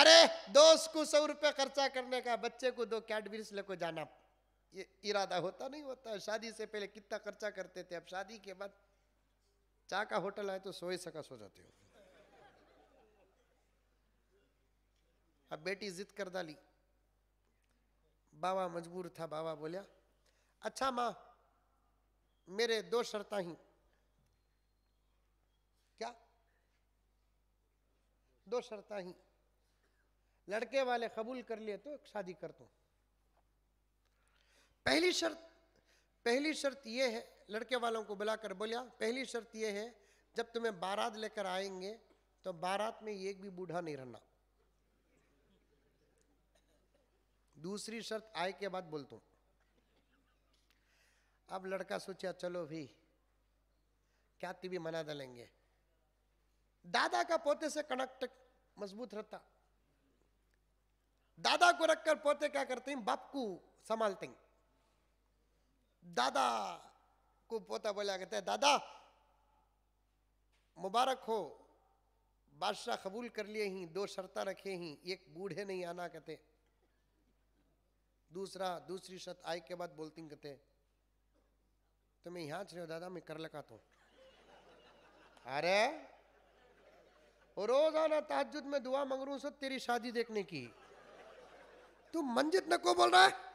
अरे दोस्त को सौ रुपए खर्चा करने का बच्चे को दो कैडबिल्स लेको जाना ये इरादा होता नहीं होता शादी से पहले कितना खर्चा करते थे अब शादी के बाद चाह का होटल आए तो सोए सका सो जाते हो अब बेटी जिद कर डाली बाबा मजबूर था बाबा बोलिया अच्छा माँ मेरे दो शर्ता ही क्या दो शर्ता ही लड़के वाले कबूल कर लिए तो शादी कर दो पहली शर्त पहली शर्त यह है लड़के वालों को बुलाकर बोलिया पहली शर्त यह है जब तुम्हें बारात लेकर आएंगे तो बारात में एक भी बूढ़ा नहीं रहना दूसरी शर्त आय के बाद बोलता हूँ अब लड़का सोचा अच्छा, चलो भी क्या टीवी मना डालेंगे दादा का पोते से कनेक्ट मजबूत रहता दादा को रखकर पोते क्या करते हैं बाप को संभालते हैं दादा को पोता बोला कहता है दादा मुबारक हो बादशाह कबूल कर लिए ही दो शर्त रखे ही एक बूढ़े नहीं आना कहते दूसरा दूसरी शर्त आय के बाद बोलती कहते तो मैं यहाँ चले दादा मैं कर लगा तो अरे रोजाना ताजुद में दुआ मंगरू सो तेरी शादी देखने की तू मंजित न को बोल रहा है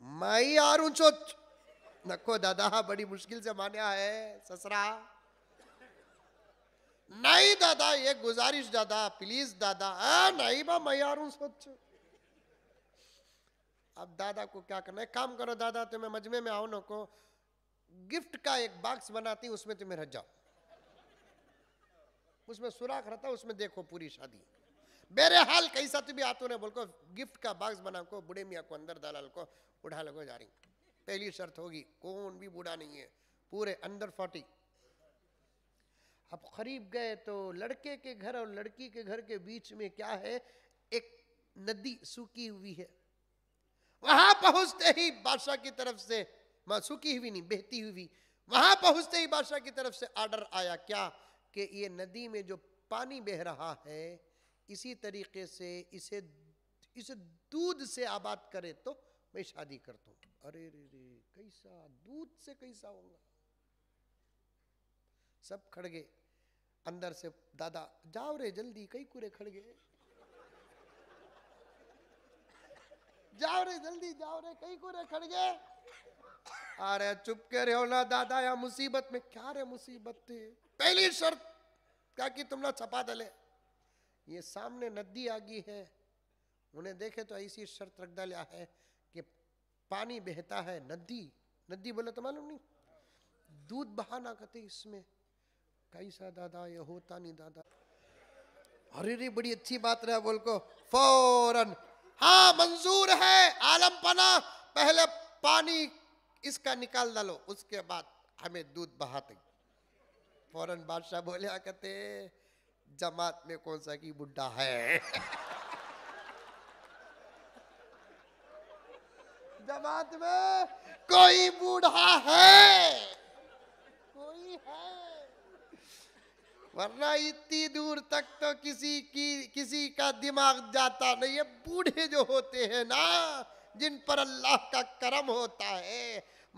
माई आर ऊंचोच नको दादा बड़ी मुश्किल से मान्या है ससरा नहीं दादा ये गुजारिश दादा प्लीज दादा आ, नहीं बा मैं यार सोच अब दादा को क्या करना है काम करो दादा तुम्हें मजमे में आओ नको गिफ्ट का एक बॉक्स बनाती उसमें तुम्हें रह जाओ उसमें सुराख रहता उसमें देखो पूरी शादी मेरे हाल कैसा तुम्हें आतो ने बोल को गिफ्ट का बॉक्स बना को बुढ़े मियाँ को अंदर दलाल को बुढ़ा लगो जा रही पहली शर्त होगी कौन भी बूढ़ा नहीं है पूरे अंदर फोर्टी अब करीब गए तो लड़के के घर और लड़की के घर के बीच में क्या है एक नदी सूखी हुई है वहां पहुंचते ही बादशाह की तरफ से मां सूखी हुई नहीं बहती हुई वहां पहुंचते ही बादशाह की तरफ से आर्डर आया क्या कि ये नदी में जो पानी बह रहा है इसी तरीके से इसे इसे दूध से आबाद करे तो मैं शादी करता हूँ अरे रे रे कैसा दूध से कैसा होगा सब खड़ गए अंदर से दादा जाओ रे जल्दी कई कुरे खड़ गए जाओ रे जल्दी जाओ रे कई कुरे खड़ गए अरे चुप के रहो ना दादा या मुसीबत में क्या रे मुसीबत थे पहली शर्त क्या कि तुम ना छपा दले ये सामने नदी आ गई है उन्हें देखे तो ऐसी शर्त रख डाल है पानी बहता है नदी नदी बोले तो मालूम नहीं दूध बहाना कहते इसमें कैसा दादा ये होता नहीं दादा अरे रे बड़ी अच्छी बात रहा बोल को फौरन हाँ मंजूर है आलम पना पहले पानी इसका निकाल डालो उसके बाद हमें दूध बहाते फौरन बादशाह बोले कहते जमात में कौन सा की बुढ़ा है जमात में कोई बूढ़ा है कोई है वरना इतनी दूर तक तो किसी की किसी का दिमाग जाता नहीं है बूढ़े जो होते हैं ना जिन पर अल्लाह का करम होता है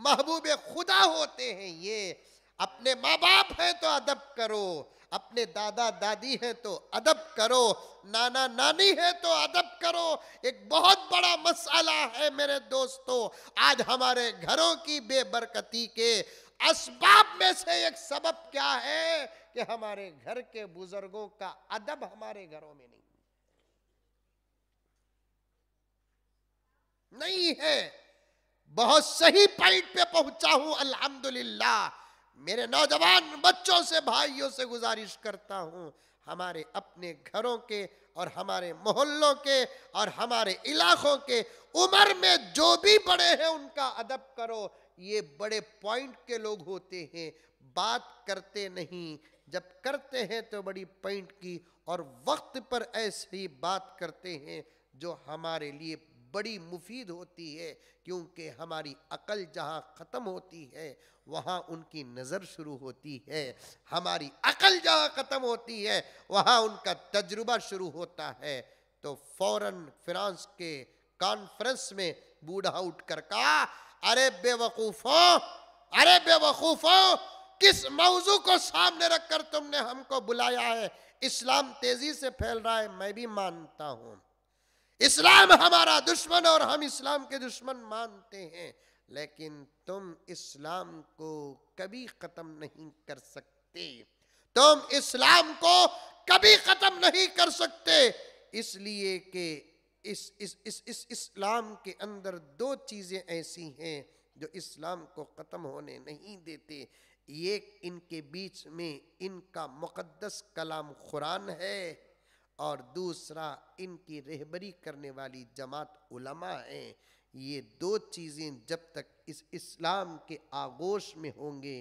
महबूब खुदा होते हैं ये अपने माँ बाप हैं तो अदब करो अपने दादा दादी हैं तो अदब करो नाना नानी है तो अदब करो एक बहुत बड़ा मसाला है मेरे दोस्तों आज हमारे घरों की बेबरकती के असबाब में से एक सबब क्या है कि हमारे घर के बुजुर्गों का अदब हमारे घरों में नहीं नहीं है बहुत सही पॉइंट पे पहुंचा हूं अल्हम्दुलिल्लाह मेरे नौजवान बच्चों से भाइयों से गुजारिश करता हूँ हमारे अपने घरों के और हमारे मोहल्लों के और हमारे इलाकों के उम्र में जो भी बड़े हैं उनका अदब करो ये बड़े पॉइंट के लोग होते हैं बात करते नहीं जब करते हैं तो बड़ी पॉइंट की और वक्त पर ऐसी बात करते हैं जो हमारे लिए बड़ी मुफीद होती है क्योंकि हमारी अकल जहाँ ख़त्म होती है वहाँ उनकी नज़र शुरू होती है हमारी अकल जहाँ ख़त्म होती है वहाँ उनका तजुर्बा शुरू होता है तो फ़ौर फ्रांस के कॉन्फ्रेंस में बूढ़ा उठ कर कहा अरे बेवकूफो अरे बेवकूफो किस मौजू को सामने रखकर तुमने हमको बुलाया है इस्लाम तेज़ी से फैल रहा है मैं भी मानता हूं इस्लाम हमारा दुश्मन और हम इस्लाम के दुश्मन मानते हैं लेकिन तुम इस्लाम को कभी ख़त्म नहीं कर सकते तुम इस्लाम को कभी ख़त्म नहीं कर सकते इसलिए कि इस इस इस इस इस्लाम के अंदर दो चीज़ें ऐसी हैं जो इस्लाम को ख़त्म होने नहीं देते एक इनके बीच में इनका मुक़द्दस कलाम कुरान है और दूसरा इनकी रहबरी करने वाली जमात उलमा हैं ये दो चीज़ें जब तक इस इस्लाम के आगोश में होंगे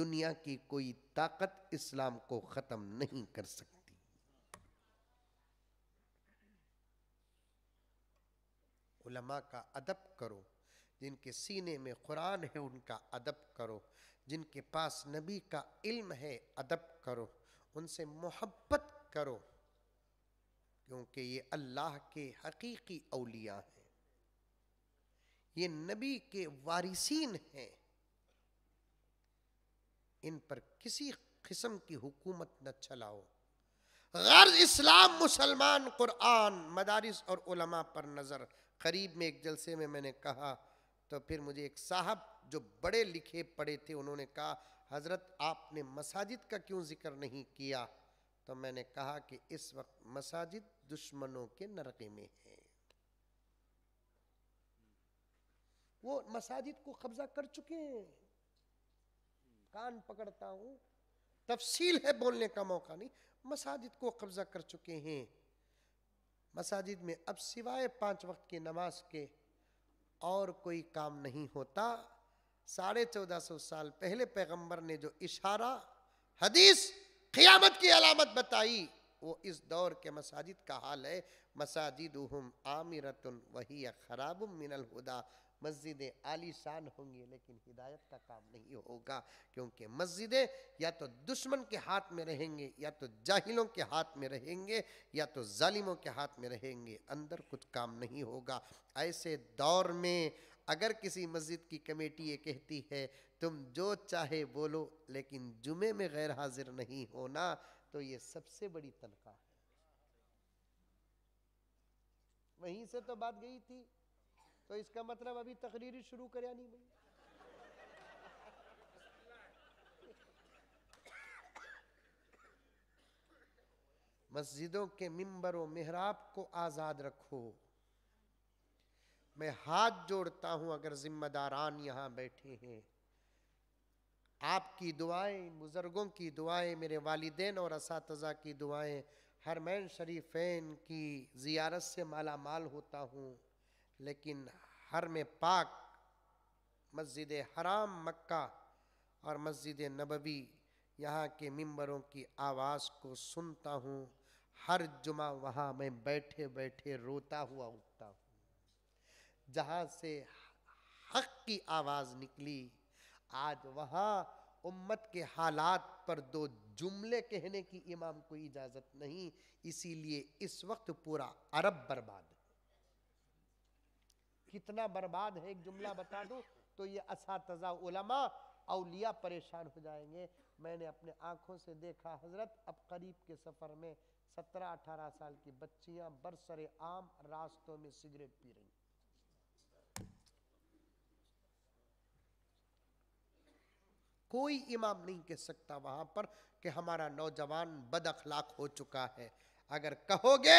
दुनिया की कोई ताकत इस्लाम को ख़त्म नहीं कर सकती उलमा का अदब करो जिनके सीने में कुरान है उनका अदब करो जिनके पास नबी का इल्म है अदब करो उनसे मोहब्बत करो क्योंकि ये अल्लाह के हकीकी अलिया हैं ये नबी के वारिसीन हैं इन पर किसी किस्म की हुकूमत न चलाओ गर्ज इस्लाम मुसलमान कुरान मदारिस और उलमा पर नज़र करीब में एक जलसे में मैंने कहा तो फिर मुझे एक साहब जो बड़े लिखे पड़े थे उन्होंने कहा हज़रत आपने मसाजिद का क्यों जिक्र नहीं किया तो मैंने कहा कि इस वक्त मसाजिद दुश्मनों के नरके में है वो मसाजिद को कब्जा कर चुके हैं कान पकड़ता हूं तफसील है बोलने का मौका नहीं मसाजिद को कब्जा कर चुके हैं मसाजिद में अब सिवाय पांच वक्त की नमाज के और कोई काम नहीं होता साढ़े चौदह सौ साल पहले पैगंबर ने जो इशारा हदीस क़ियामत की अलामत बताई वो इस दौर के मसाजिद का हाल है मसाजिद आमिरतन वही खराब मिनल हुदा मस्जिदें आलीशान होंगी लेकिन हिदायत का काम नहीं होगा क्योंकि मस्जिदें या तो दुश्मन के हाथ में रहेंगे या तो जाहिलों के हाथ में रहेंगे या तो जालिमों के हाथ में रहेंगे अंदर कुछ काम नहीं होगा ऐसे दौर में अगर किसी मस्जिद की कमेटी ये कहती है तुम जो चाहे बोलो लेकिन जुमे में गैर हाजिर नहीं होना तो ये सबसे बड़ी तनख्वाह है वहीं से तो बात गई थी तो इसका मतलब अभी तकरीरी शुरू कर नहीं मैं मस्जिदों के मिंबर मेहराब को आज़ाद रखो मैं हाथ जोड़ता हूं अगर जिम्मेदारान यहां बैठे हैं आपकी दुआएं बुज़ुर्गों की दुआएं मेरे वालदेन और इस की दुआएं हरमैन शरीफेन की ज़ियारत से माला माल होता हूँ लेकिन हर में पाक मस्जिद हराम मक्का और मस्जिद नबवी यहाँ के मंबरों की आवाज़ को सुनता हूँ हर जुमा वहाँ मैं बैठे बैठे रोता हुआ उठता हूँ जहाँ से हक की आवाज़ निकली आज वहाँ उम्मत के हालात पर दो जुमले कहने की इमाम को इजाज़त नहीं इसीलिए इस वक्त पूरा अरब बर्बाद कितना बर्बाद है एक जुमला बता दूं तो ये असातजा उलमा अलिया परेशान हो जाएंगे मैंने अपने आँखों से देखा हजरत अब करीब के सफ़र में सत्रह अठारह साल की बच्चियां बरसरे आम रास्तों में सिगरेट पी रही कोई इमाम नहीं कह सकता वहां पर कि हमारा नौजवान बद अखलाक हो चुका है अगर कहोगे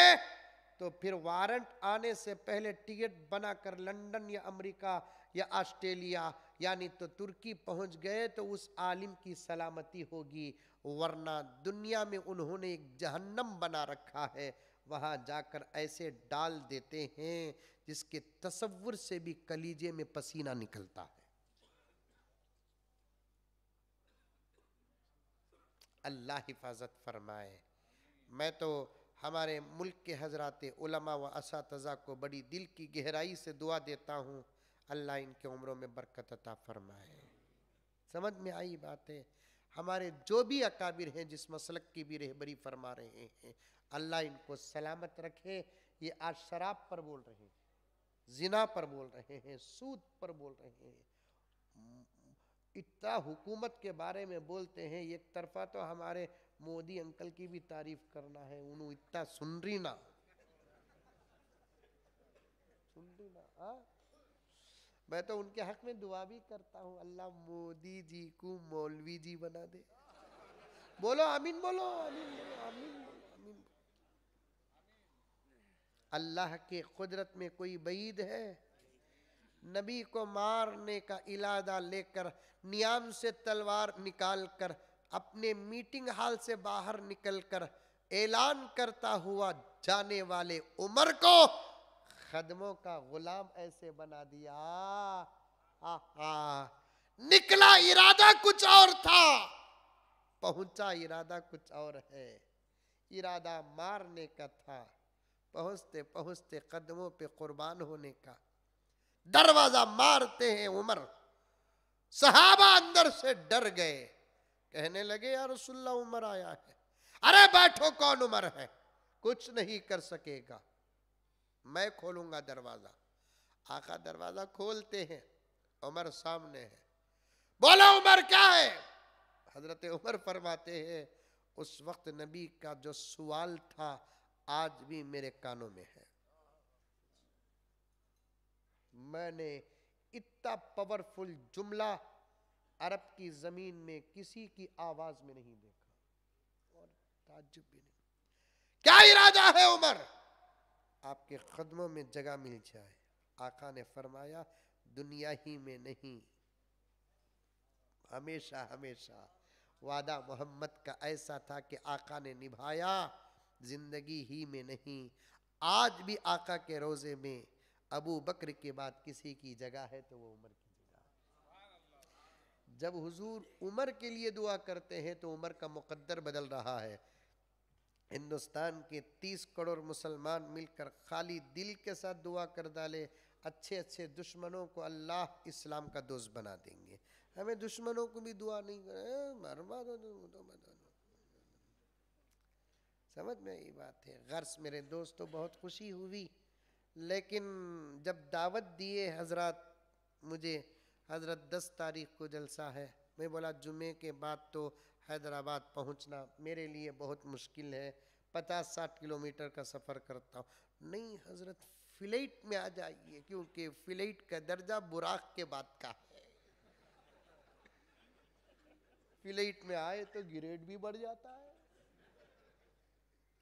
तो फिर वारंट आने से पहले टिकट बनाकर लंदन या अमेरिका या ऑस्ट्रेलिया यानी तो तुर्की पहुंच गए तो उस आलिम की सलामती होगी वरना दुनिया में उन्होंने एक जहन्नम बना रखा है वहाँ जाकर ऐसे डाल देते हैं जिसके तस्वुर से भी कलीजे में पसीना निकलता है अल्लाह हिफाजत फरमाए मैं तो हमारे मुल्क के हजरात उलमा व इस को बड़ी दिल की गहराई से दुआ देता हूँ अल्लाह इनके उम्रों में बरकत अता फरमाए समझ में आई बात है हमारे जो भी अकाबिर हैं जिस मसलक की भी रहबरी फरमा रहे हैं अल्लाह इनको सलामत रखे ये आज शराब पर बोल रहे हैं जिना पर बोल रहे हैं सूद पर बोल रहे हैं इतना हुकूमत के बारे में बोलते हैं एक तरफा तो हमारे मोदी अंकल की भी तारीफ करना है उन्हों इतना रही ना सुन रही ना आ? हाँ? मैं तो उनके हक में दुआ भी करता हूँ अल्लाह मोदी जी को मौलवी जी बना दे बोलो आमीन बोलो आमीन बोलो आमीन बोलो आमीन अल्लाह के कुदरत में कोई बईद है नबी को मारने का इलादा लेकर नियाम से तलवार निकालकर अपने मीटिंग हॉल से बाहर निकलकर ऐलान करता हुआ जाने वाले उमर को खदमों का गुलाम ऐसे बना दिया आहा हाँ। निकला इरादा कुछ और था पहुंचा इरादा कुछ और है इरादा मारने का था पहुंचते पहुंचते कदमों पे कुर्बान होने का दरवाजा मारते हैं उमर सहाबा अंदर से डर गए कहने लगे यार रसुल्ला उमर आया है अरे बैठो कौन उमर है कुछ नहीं कर सकेगा मैं खोलूंगा दरवाजा आका दरवाजा खोलते हैं उमर सामने है बोला उमर क्या है हजरत उमर फरमाते हैं उस वक्त नबी का जो सवाल था आज भी मेरे कानों में है मैंने इतना पावरफुल जुमला अरब की ज़मीन में किसी की आवाज़ में नहीं देखा और ताजुब भी नहीं क्या इरादा है उमर आपके कदमों में जगह मिल जाए आका ने फरमाया दुनिया ही में नहीं हमेशा हमेशा वादा मोहम्मद का ऐसा था कि आका ने निभाया जिंदगी ही में नहीं आज भी आका के रोज़े में अबू बकर के बाद किसी की जगह है तो वो उमर की जगह जब हुजूर उमर के लिए दुआ करते हैं तो उमर का मुकद्दर बदल रहा है हिंदुस्तान के तीस करोड़ मुसलमान मिलकर खाली दिल के साथ दुआ कर डाले अच्छे अच्छे दुश्मनों को अल्लाह इस्लाम का दोस्त बना देंगे हमें दुश्मनों को भी दुआ नहीं कर तो समझ में ये बात है गर्स मेरे दोस्त तो बहुत खुशी हुई लेकिन जब दावत दिए हजरत मुझे हजरत दस तारीख को जलसा है मैं बोला जुमे के बाद तो हैदराबाद पहुंचना मेरे लिए बहुत मुश्किल है पचास साठ किलोमीटर का सफ़र करता हूँ नहीं हजरत फ्लाइट में आ जाइए क्योंकि फ्लाइट का दर्जा बुराक के बाद का है फ्लाइट में आए तो ग्रेड भी बढ़ जाता है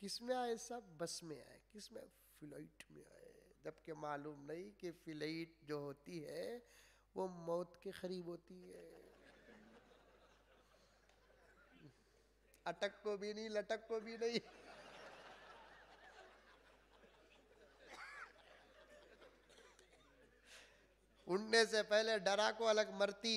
किस में आए सब बस में आए किस में फ्लाइट में आए जबकि मालूम नहीं कि फिलइट जो होती है वो मौत के करीब होती है अटक को तो भी नहीं लटक को तो भी नहीं उड़ने से पहले डरा को अलग मरती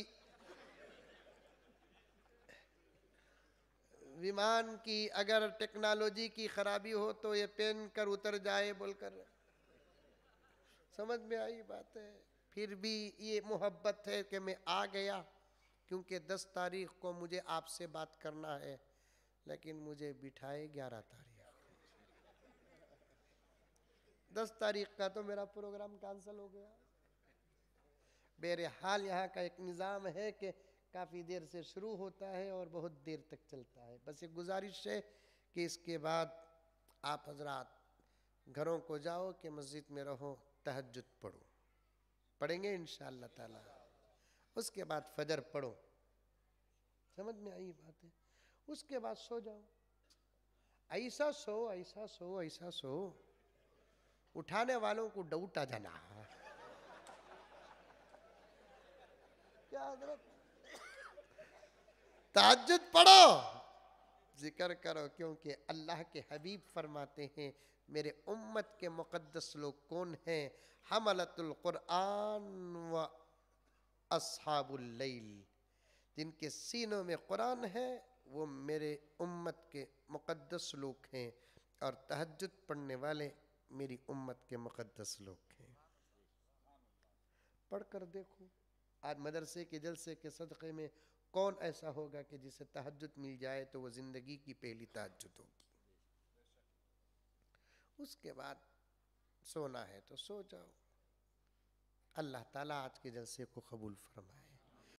विमान की अगर टेक्नोलॉजी की खराबी हो तो ये पेन कर उतर जाए बोलकर समझ में आई बात है फिर भी ये मोहब्बत है कि मैं आ गया क्योंकि दस तारीख को मुझे आपसे बात करना है लेकिन मुझे बिठाए ग्यारह तारीख दस तारीख का तो मेरा प्रोग्राम कैंसिल हो गया हाल यहाँ का एक निज़ाम है कि काफ़ी देर से शुरू होता है और बहुत देर तक चलता है बस एक गुजारिश है कि इसके बाद आप हजरात घरों को जाओ कि मस्जिद में रहो तहजद पढ़ो पढ़ेंगे इन ताला उसके बाद फजर पढ़ो समझ में आई बात है उसके बाद सो जाओ ऐसा सो ऐसा सो ऐसा सो उठाने वालों को आ जाना क्या हजरत ताजुद पढ़ो जिक्र करो क्योंकि अल्लाह के हबीब फरमाते हैं मेरे उम्मत के मुक़दस लोग कौन हैं हमलतुल्क़ुरान व असहाबुल्लैल जिनके सीनों में कुरान है वो मेरे उम्मत के मुक़दस लोग हैं और तहजद पढ़ने वाले मेरी उम्मत के मुक़दस लोग हैं पढ़ कर देखो आज मदरसे के जलसे के सदक़े में कौन ऐसा होगा कि जिसे तहजद मिल जाए तो वह ज़िंदगी की पहली तहजद होगी उसके बाद सोना है तो सो जाओ अल्लाह ताला आज के जलसे को कबूल फरमाए